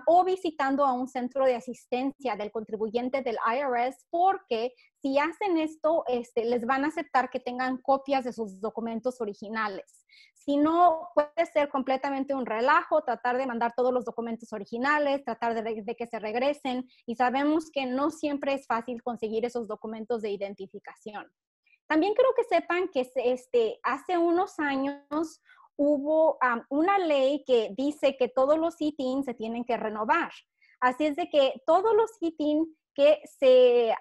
o visitando a un centro de asistencia del contribuyente del IRS porque si hacen esto, este, les van a aceptar que tengan copias de sus documentos originales. Si no, puede ser completamente un relajo, tratar de mandar todos los documentos originales, tratar de, que se regresen y sabemos que no siempre es fácil conseguir esos documentos de identificación. También creo que sepan que este, hace unos años hubo una ley que dice que todos los ITIN se tienen que renovar. Así es de que todos los ITIN que se,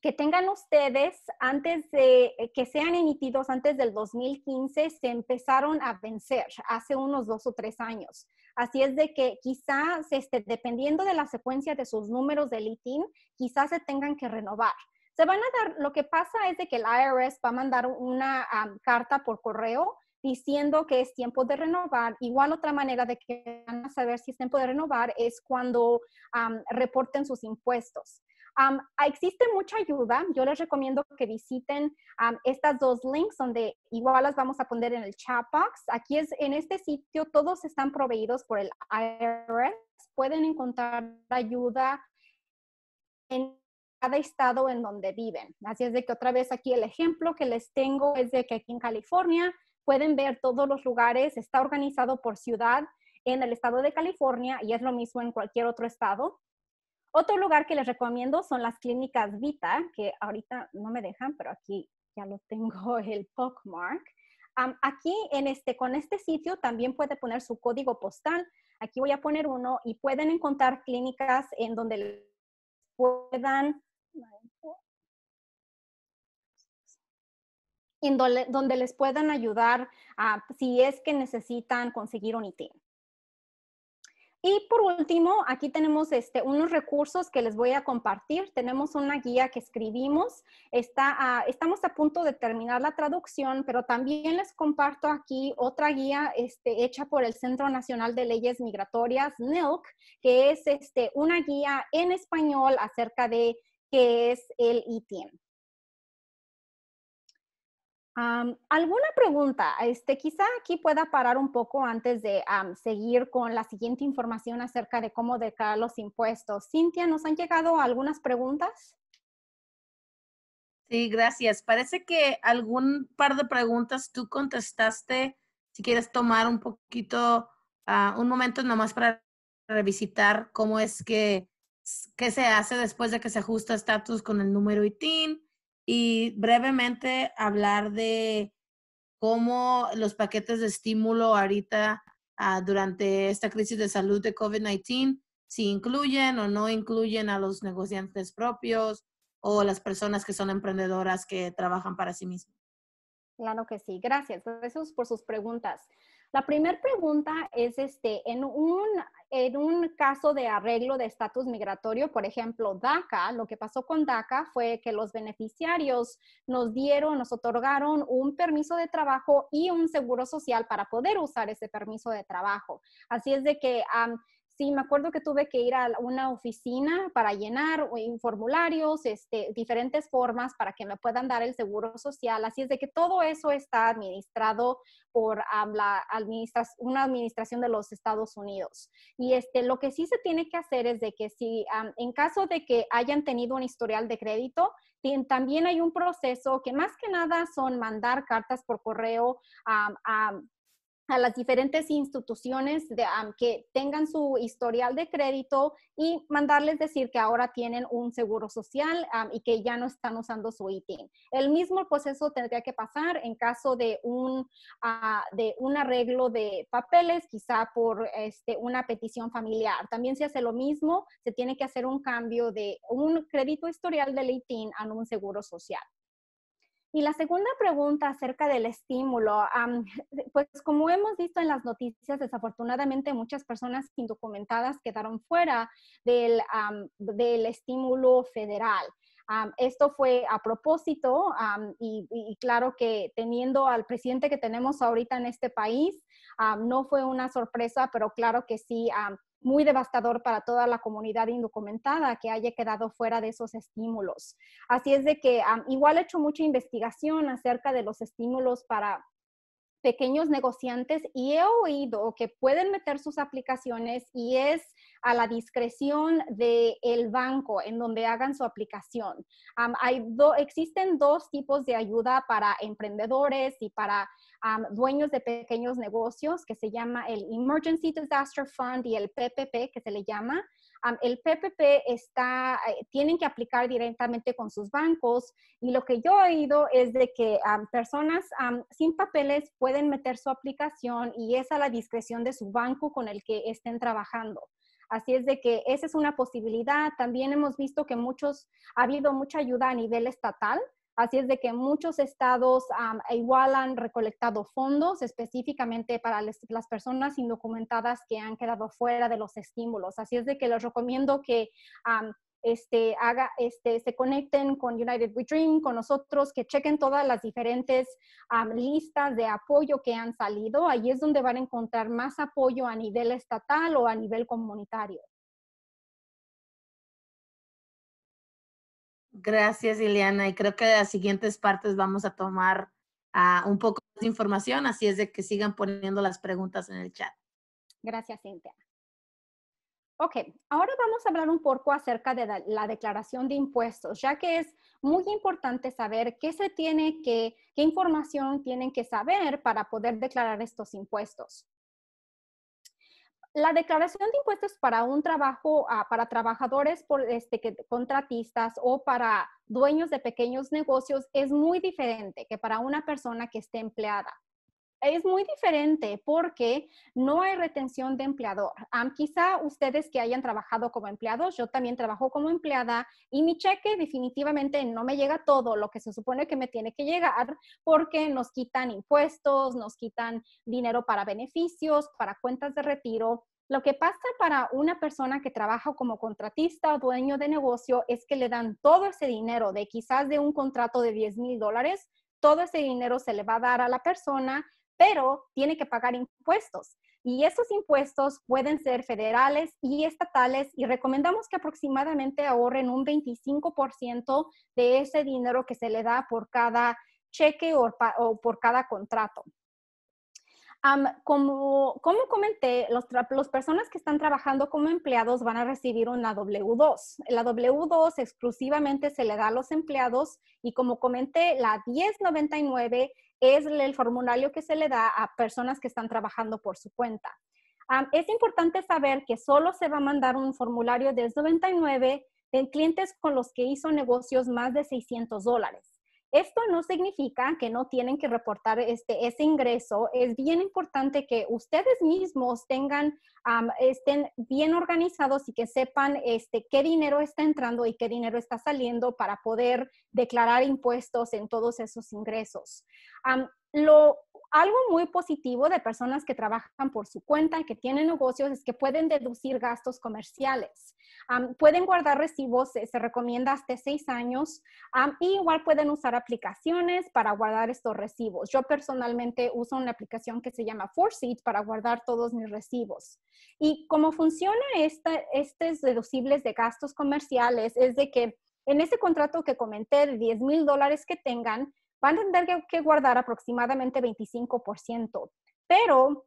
que tengan ustedes antes de eh, que sean emitidos antes del 2015 se empezaron a vencer hace unos dos o tres años. Así es de que quizás este, dependiendo de la secuencia de sus números de ITIN, quizás se tengan que renovar. Se van a dar, lo que pasa es de que el IRS va a mandar una carta por correo diciendo que es tiempo de renovar. Igual otra manera de que van a saber si es tiempo de renovar es cuando reporten sus impuestos existe mucha ayuda. Yo les recomiendo que visiten estas dos links donde igual las vamos a poner en el chat box. Aquí es en este sitio todos están proveídos por el IRS. Pueden encontrar ayuda en cada estado en donde viven. Así es de que otra vez aquí el ejemplo que les tengo es de que aquí en California pueden ver todos los lugares, está organizado por ciudad en el estado de California y es lo mismo en cualquier otro estado. Otro lugar que les recomiendo son las clínicas Vita, que ahorita no me dejan, pero aquí ya lo tengo el bookmark. aquí en este, con este sitio también puede poner su código postal. Aquí voy a poner uno y pueden encontrar clínicas en donde puedan, en donde, les puedan ayudar si es que necesitan conseguir un ITIN. Y por último, aquí tenemos este, unos recursos que les voy a compartir. Tenemos una guía que escribimos. estamos a punto de terminar la traducción, pero también les comparto aquí otra guía este, hecha por el Centro Nacional de Leyes Migratorias, NILC, e que es este, una guía en español acerca de qué es el itm ¿Alguna pregunta? Este, quizá aquí pueda parar un poco antes de seguir con la siguiente información acerca de cómo declarar los impuestos. Cintia, ¿nos han llegado algunas preguntas? Sí, gracias. Parece que algún par de preguntas tú contestaste. Si quieres tomar un poquito, ah, un momento nomás para revisitar cómo es que qué se hace después de que se ajusta el estatus con el número ITIN y brevemente hablar de cómo los paquetes de estímulo ahorita ah, durante esta crisis de salud de COVID-19, si incluyen o no incluyen a los negociantes propios o las personas que son emprendedoras que trabajan para sí mismas. Claro que sí, gracias. Gracias por sus preguntas. La primera pregunta es, este, en un en un caso de arreglo de estatus migratorio, por ejemplo, DACA, lo que pasó con DACA fue que los beneficiarios nos dieron, nos otorgaron un permiso de trabajo y un seguro social para poder usar ese permiso de trabajo. Así es de que... Sí, me acuerdo que tuve que ir a una oficina para llenar formularios, este, diferentes formas para que me puedan dar el seguro social. Así es de que todo eso está administrado por la una administración de los Estados Unidos. Y este, lo que sí se tiene que hacer es de que si en caso de que hayan tenido un historial de crédito, también hay un proceso que más que nada son mandar cartas por correo a a las diferentes instituciones de, que tengan su historial de crédito y mandarles decir que ahora tienen un seguro social y que ya no están usando su ITIN. El mismo proceso tendría que pasar en caso de un, ah, de un arreglo de papeles, quizá por este, una petición familiar. También se hace lo mismo, se tiene que hacer un cambio de un crédito historial del ITIN a un seguro social. Y la segunda pregunta acerca del estímulo, pues como hemos visto en las noticias, desafortunadamente muchas personas indocumentadas quedaron fuera del, del estímulo federal. esto fue a propósito y, claro que teniendo al presidente que tenemos ahorita en este país, no fue una sorpresa, pero claro que sí muy devastador para toda la comunidad indocumentada que haya quedado fuera de esos estímulos. Así es de que igual he hecho mucha investigación acerca de los estímulos para pequeños negociantes y he oído que pueden meter sus aplicaciones y es a la discreción del el banco en donde hagan su aplicación. existen dos tipos de ayuda para emprendedores y para dueños de pequeños negocios que se llama el Emergency Disaster Fund y el PPP que se le llama el PPP está, eh, tienen que aplicar directamente con sus bancos y lo que yo he oído es de que personas sin papeles pueden meter su aplicación y es a la discreción de su banco con el que estén trabajando. Así es de que esa es una posibilidad. También hemos visto que muchos, ha habido mucha ayuda a nivel estatal Así es de que muchos estados igual han recolectado fondos específicamente para las personas indocumentadas que han quedado fuera de los estímulos. Así es de que les recomiendo que este, haga, este, se conecten con United We Dream, con nosotros, que chequen todas las diferentes listas de apoyo que han salido. Ahí es donde van a encontrar más apoyo a nivel estatal o a nivel comunitario. Gracias, Ileana. Y creo que de las siguientes partes vamos a tomar ah, un poco de información, así es de que sigan poniendo las preguntas en el chat. Gracias, Cintia. Ok, ahora vamos a hablar un poco acerca de la, la, declaración de impuestos, ya que es muy importante saber qué se tiene que, qué información tienen que saber para poder declarar estos impuestos la declaración de impuestos para un trabajo, ah, para trabajadores por, este, que, contratistas o para dueños de pequeños negocios es muy diferente que para una persona que esté empleada es muy diferente porque no hay retención de empleador. quizá ustedes que hayan trabajado como empleados, yo también trabajo como empleada y mi cheque definitivamente no me llega todo lo que se supone que me tiene que llegar porque nos quitan impuestos, nos quitan dinero para beneficios, para cuentas de retiro. Lo que pasa para una persona que trabaja como contratista o dueño de negocio es que le dan todo ese dinero de quizás de un contrato de 10 mil dólares, todo ese dinero se le va a dar a la persona pero tiene que pagar impuestos. Y esos impuestos pueden ser federales y estatales y recomendamos que aproximadamente ahorren un 25% de ese dinero que se le da por cada cheque o, o por cada contrato como, comenté, las los personas que están trabajando como empleados van a recibir una W2. La W2 exclusivamente se le da a los empleados y como comenté, la 1099 es el formulario que se le da a personas que están trabajando por su cuenta. es importante saber que solo se va a mandar un formulario 1099 en clientes con los que hizo negocios más de 600 dólares. Esto no significa que no tienen que reportar este, ese ingreso. Es bien importante que ustedes mismos tengan, estén bien organizados y que sepan este, qué dinero está entrando y qué dinero está saliendo para poder declarar impuestos en todos esos ingresos. lo algo muy positivo de personas que trabajan por su cuenta, y que tienen negocios, es que pueden deducir gastos comerciales. pueden guardar recibos, eh, se, recomienda hasta seis años, y igual pueden usar aplicaciones para guardar estos recibos. Yo personalmente uso una aplicación que se llama Forseat para guardar todos mis recibos. Y cómo funciona esta, estos deducibles de gastos comerciales es de que en ese contrato que comenté de 10 mil dólares que tengan, van a tener que, guardar aproximadamente 25%, pero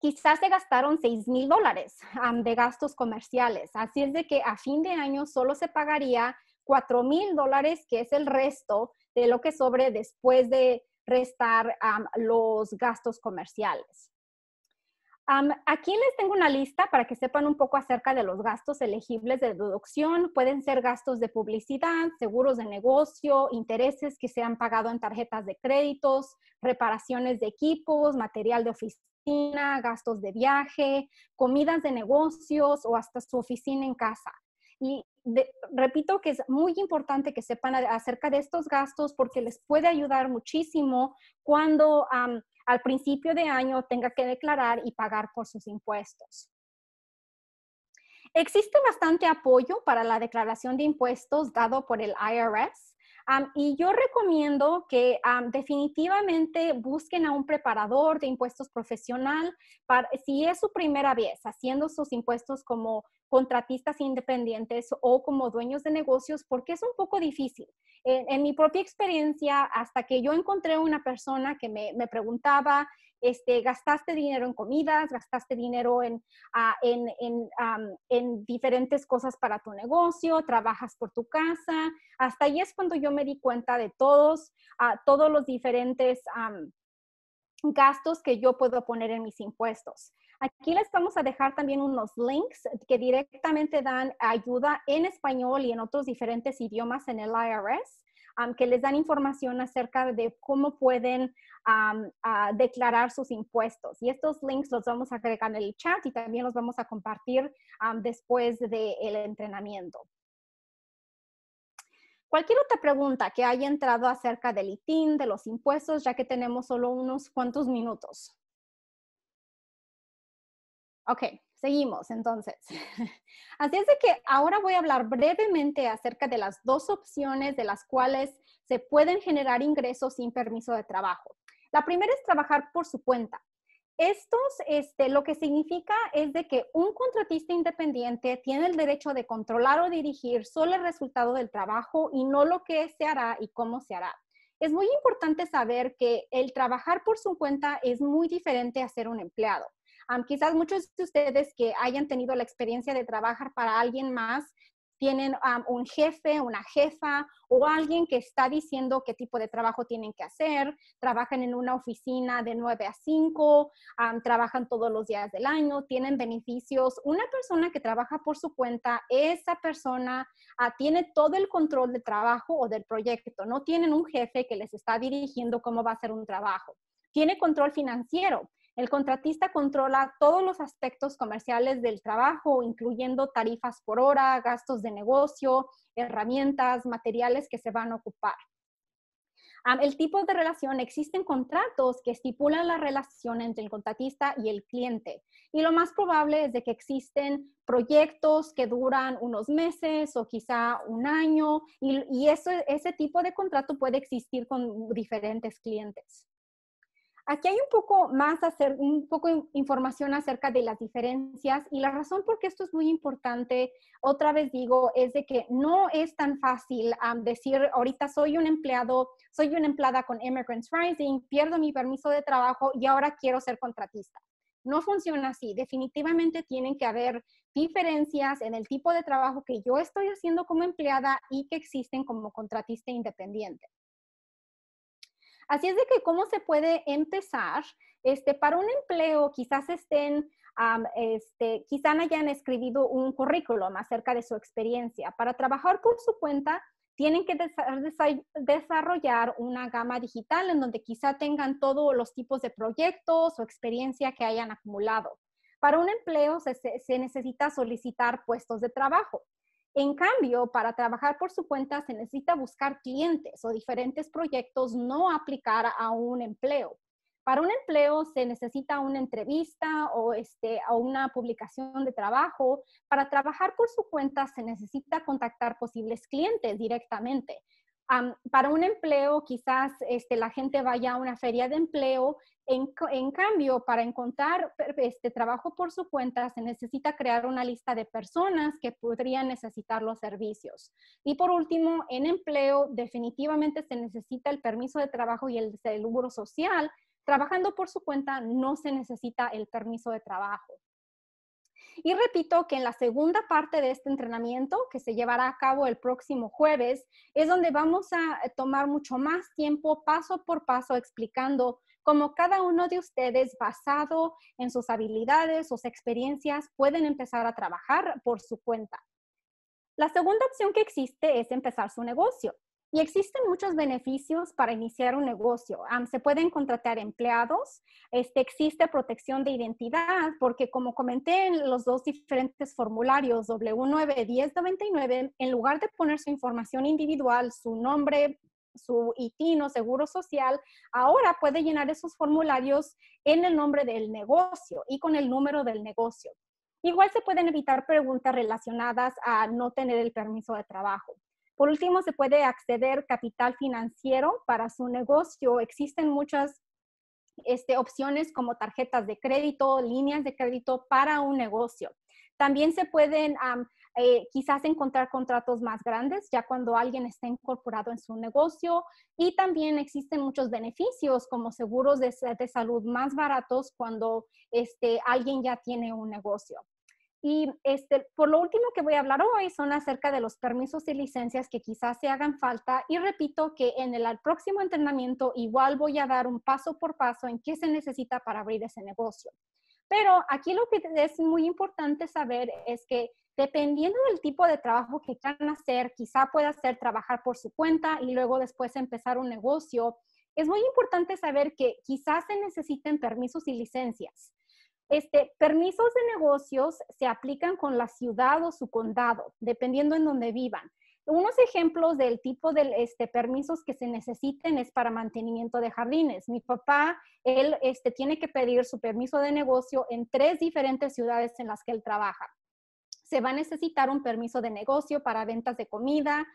quizás se gastaron 6 mil dólares de gastos comerciales. Así es de que a fin de año solo se pagaría 4 mil dólares, que es el resto de lo que sobre después de restar los gastos comerciales aquí les tengo una lista para que sepan un poco acerca de los gastos elegibles de deducción. Pueden ser gastos de publicidad, seguros de negocio, intereses que se han pagado en tarjetas de créditos, reparaciones de equipos, material de oficina, gastos de viaje, comidas de negocios o hasta su oficina en casa. Y repito que es muy importante que sepan acerca de estos gastos porque les puede ayudar muchísimo cuando al principio de año tenga que declarar y pagar por sus impuestos. Existe bastante apoyo para la declaración de impuestos dado por el IRS y yo recomiendo que definitivamente busquen a un preparador de impuestos profesional si es su primera vez haciendo sus impuestos como contratistas independientes o como dueños de negocios, porque es un poco difícil. En, mi propia experiencia, hasta que yo encontré una persona que me preguntaba este, gastaste dinero en comidas, gastaste dinero ah, en, diferentes cosas para tu negocio, trabajas por tu casa. Hasta ahí es cuando yo me di cuenta de todos, ah, los diferentes gastos que yo puedo poner en mis impuestos. Aquí les vamos a dejar también unos links que directamente dan ayuda en español y en otros diferentes idiomas en el IRS que les dan información acerca de cómo pueden declarar sus impuestos. Y estos links los vamos a agregar en el chat y también los vamos a compartir después del entrenamiento. Cualquier otra pregunta que haya entrado acerca del ITIN, de los impuestos, ya que tenemos solo unos cuantos minutos. Ok, Seguimos entonces. Así es de que ahora voy a hablar brevemente acerca de las dos opciones de las cuales se pueden generar ingresos sin permiso de trabajo. La primera es trabajar por su cuenta. Esto este, lo que significa es de que un contratista independiente tiene el derecho de controlar o dirigir solo el resultado del trabajo y no lo que se hará y cómo se hará. Es muy importante saber que el trabajar por su cuenta es muy diferente a ser un empleado quizás muchos de ustedes que hayan tenido la experiencia de trabajar para alguien más tienen un jefe, una jefa o alguien que está diciendo qué tipo de trabajo tienen que hacer, trabajan en una oficina de 9 a 5, trabajan todos los días del año, tienen beneficios. Una persona que trabaja por su cuenta, esa persona ah, tiene todo el control del trabajo o del proyecto, no tienen un jefe que les está dirigiendo cómo va a ser un trabajo. Tiene control financiero, el contratista controla todos los aspectos comerciales del trabajo, incluyendo tarifas por hora, gastos de negocio, herramientas, materiales que se van a ocupar. Ah, el tipo de relación, existen contratos que estipulan la relación entre el contratista y el cliente. Y lo más probable es de que existen proyectos que duran unos meses o quizá un año. Y, ese tipo de contrato puede existir con diferentes clientes. Aquí hay un poco más, un poco de información acerca de las diferencias y la razón por qué esto es muy importante, otra vez digo, es de que no es tan fácil decir ahorita soy un empleado, soy una empleada con Immigrants Rising, pierdo mi permiso de trabajo y ahora quiero ser contratista. No funciona así. Definitivamente tienen que haber diferencias en el tipo de trabajo que yo estoy haciendo como empleada y que existen como contratista independiente. Así es de que cómo se puede empezar este, para un empleo, quizás estén, este, quizás hayan escribido un currículum acerca de su experiencia. Para trabajar por su cuenta, tienen que desarrollar una gama digital en donde quizá tengan todos los tipos de proyectos o experiencia que hayan acumulado. Para un empleo se necesita solicitar puestos de trabajo. En cambio, para trabajar por su cuenta se necesita buscar clientes o diferentes proyectos, no aplicar a un empleo. Para un empleo se necesita una entrevista o este, una publicación de trabajo. Para trabajar por su cuenta se necesita contactar posibles clientes directamente para un empleo, quizás este, la gente vaya a una feria de empleo. En, cambio, para encontrar este trabajo por su cuenta, se necesita crear una lista de personas que podrían necesitar los servicios. Y por último, en empleo, definitivamente se necesita el permiso de trabajo y el seguro social. Trabajando por su cuenta, no se necesita el permiso de trabajo. Y repito que en la segunda parte de este entrenamiento, que se llevará a cabo el próximo jueves, es donde vamos a eh, tomar mucho más tiempo paso por paso explicando cómo cada uno de ustedes, basado en sus habilidades, sus experiencias, pueden empezar a trabajar por su cuenta. La segunda opción que existe es empezar su negocio. Y existen muchos beneficios para iniciar un negocio. se pueden contratar empleados, este, existe protección de identidad, porque como comenté en los dos diferentes formularios W9-1099, en lugar de poner su información individual, su nombre, su ITIN o seguro social, ahora puede llenar esos formularios en el nombre del negocio y con el número del negocio. Igual se pueden evitar preguntas relacionadas a no tener el permiso de trabajo. Por último, se puede acceder capital financiero para su negocio. Existen muchas este, opciones como tarjetas de crédito, líneas de crédito para un negocio. También se pueden eh, quizás encontrar contratos más grandes ya cuando alguien está incorporado en su negocio y también existen muchos beneficios como seguros de, salud más baratos cuando este, alguien ya tiene un negocio. Y este, por lo último que voy a hablar hoy son acerca de los permisos y licencias que quizás se hagan falta. Y repito que en el próximo entrenamiento igual voy a dar un paso por paso en qué se necesita para abrir ese negocio. Pero aquí lo que es muy importante saber es que dependiendo del tipo de trabajo que quieran hacer, quizá pueda ser trabajar por su cuenta y luego después empezar un negocio, es muy importante saber que quizás se necesiten permisos y licencias. Este, permisos de negocios se aplican con la ciudad o su condado, dependiendo en donde vivan. Unos ejemplos del tipo de este, permisos que se necesiten es para mantenimiento de jardines. Mi papá, él este, tiene que pedir su permiso de negocio en tres diferentes ciudades en las que él trabaja. Se va a necesitar un permiso de negocio para ventas de comida,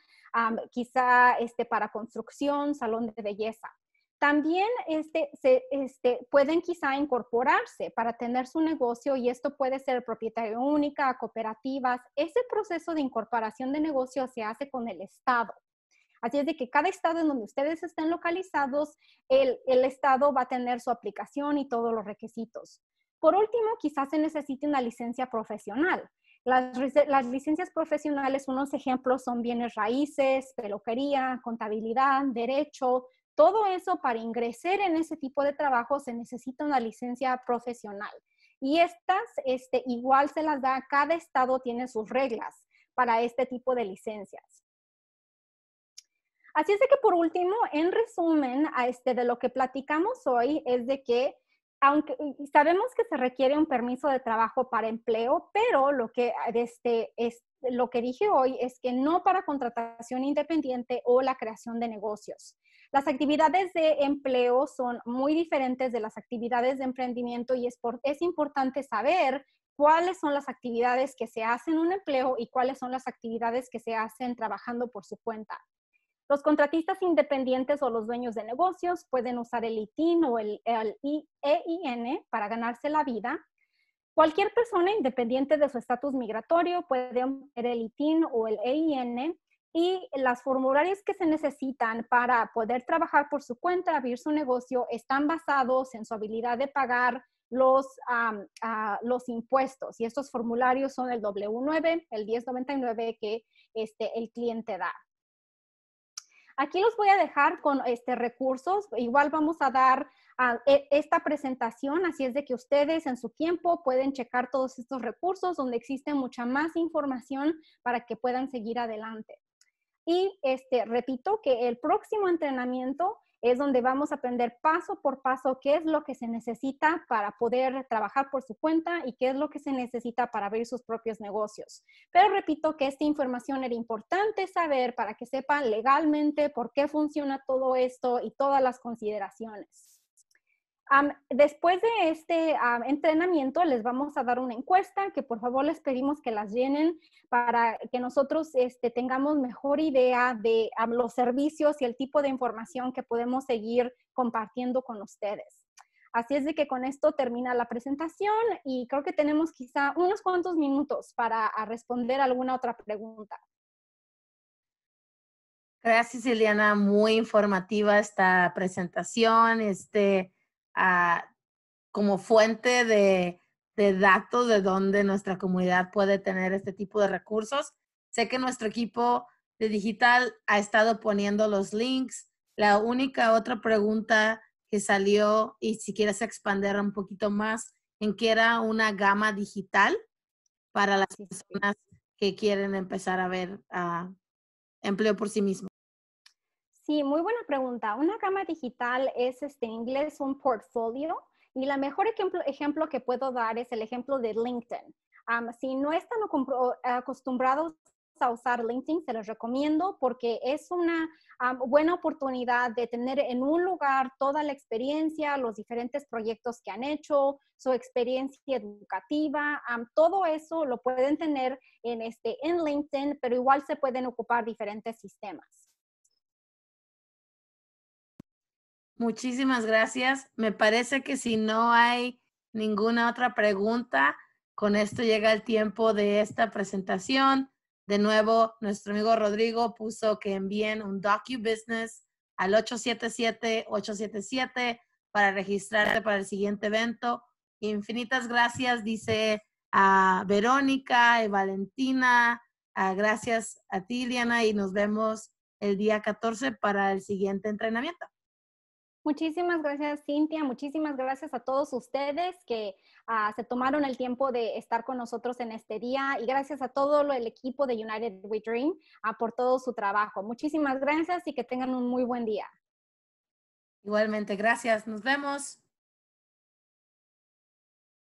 quizá este, para construcción, salón de belleza. También este, se, este, pueden quizá incorporarse para tener su negocio y esto puede ser propietaria única, cooperativas. Ese proceso de incorporación de negocio se hace con el Estado. Así es de que cada estado en donde ustedes estén localizados, el, estado va a tener su aplicación y todos los requisitos. Por último, quizás se necesite una licencia profesional. Las, las licencias profesionales, unos ejemplos son bienes raíces, peluquería, contabilidad, derecho, todo eso para ingresar en ese tipo de trabajo se necesita una licencia profesional. Y estas este, igual se las da, cada estado tiene sus reglas para este tipo de licencias. Así es de que por último, en resumen, a este, de lo que platicamos hoy es de que aunque sabemos que se requiere un permiso de trabajo para empleo, pero lo que este, es, lo que dije hoy es que no para contratación independiente o la creación de negocios. Las actividades de empleo son muy diferentes de las actividades de emprendimiento y es, importante saber cuáles son las actividades que se hacen en un empleo y cuáles son las actividades que se hacen trabajando por su cuenta. Los contratistas independientes o los dueños de negocios pueden usar el ITIN o el, el EIN para ganarse la vida Cualquier persona, independiente de su estatus migratorio, puede obtener el ITIN o el EIN y los formularios que se necesitan para poder trabajar por su cuenta, abrir su negocio, están basados en su habilidad de pagar los, ah, los impuestos. Y estos formularios son el W9, el 1099 que este, el cliente da. Aquí los voy a dejar con este, recursos. Igual vamos a dar e, esta presentación, así es de que ustedes en su tiempo pueden checar todos estos recursos donde existe mucha más información para que puedan seguir adelante. Y este, repito que el próximo entrenamiento es donde vamos a aprender paso por paso qué es lo que se necesita para poder trabajar por su cuenta y qué es lo que se necesita para abrir sus propios negocios. Pero repito que esta información era importante saber para que sepan legalmente por qué funciona todo esto y todas las consideraciones después de este entrenamiento les vamos a dar una encuesta que por favor les pedimos que las llenen para que nosotros este, tengamos mejor idea de los servicios y el tipo de información que podemos seguir compartiendo con ustedes. Así es de que con esto termina la presentación y creo que tenemos quizá unos cuantos minutos para responder alguna otra pregunta. Gracias, Eliana. Muy informativa esta presentación. Este, como fuente de, datos de donde nuestra comunidad puede tener este tipo de recursos. Sé que nuestro equipo de digital ha estado poniendo los links. La única otra pregunta que salió, y si quieres expandir un poquito más, en qué era una gama digital para las personas que quieren empezar a ver ah, empleo por sí mismas. Sí, muy buena pregunta. Una gama digital es este, en inglés un portfolio y el mejor ejemplo, que puedo dar es el ejemplo de LinkedIn. si no están acostumbrados a usar LinkedIn, se los recomiendo porque es una buena oportunidad de tener en un lugar toda la experiencia, los diferentes proyectos que han hecho, su experiencia educativa, todo eso lo pueden tener en, este, en LinkedIn, pero igual se pueden ocupar diferentes sistemas. Muchísimas gracias. Me parece que si no hay ninguna otra pregunta, con esto llega el tiempo de esta presentación. De nuevo, nuestro amigo Rodrigo puso que envíen un DocuBusiness al 877-877 para registrarte para el siguiente evento. Infinitas gracias, dice a Verónica y Valentina. Ah, gracias a ti, Diana, y nos vemos el día 14 para el siguiente entrenamiento. Muchísimas gracias, Cintia. Muchísimas gracias a todos ustedes que ah, se tomaron el tiempo de estar con nosotros en este día y gracias a todo el equipo de United We Dream ah, por todo su trabajo. Muchísimas gracias y que tengan un muy buen día. Igualmente, gracias. Nos vemos.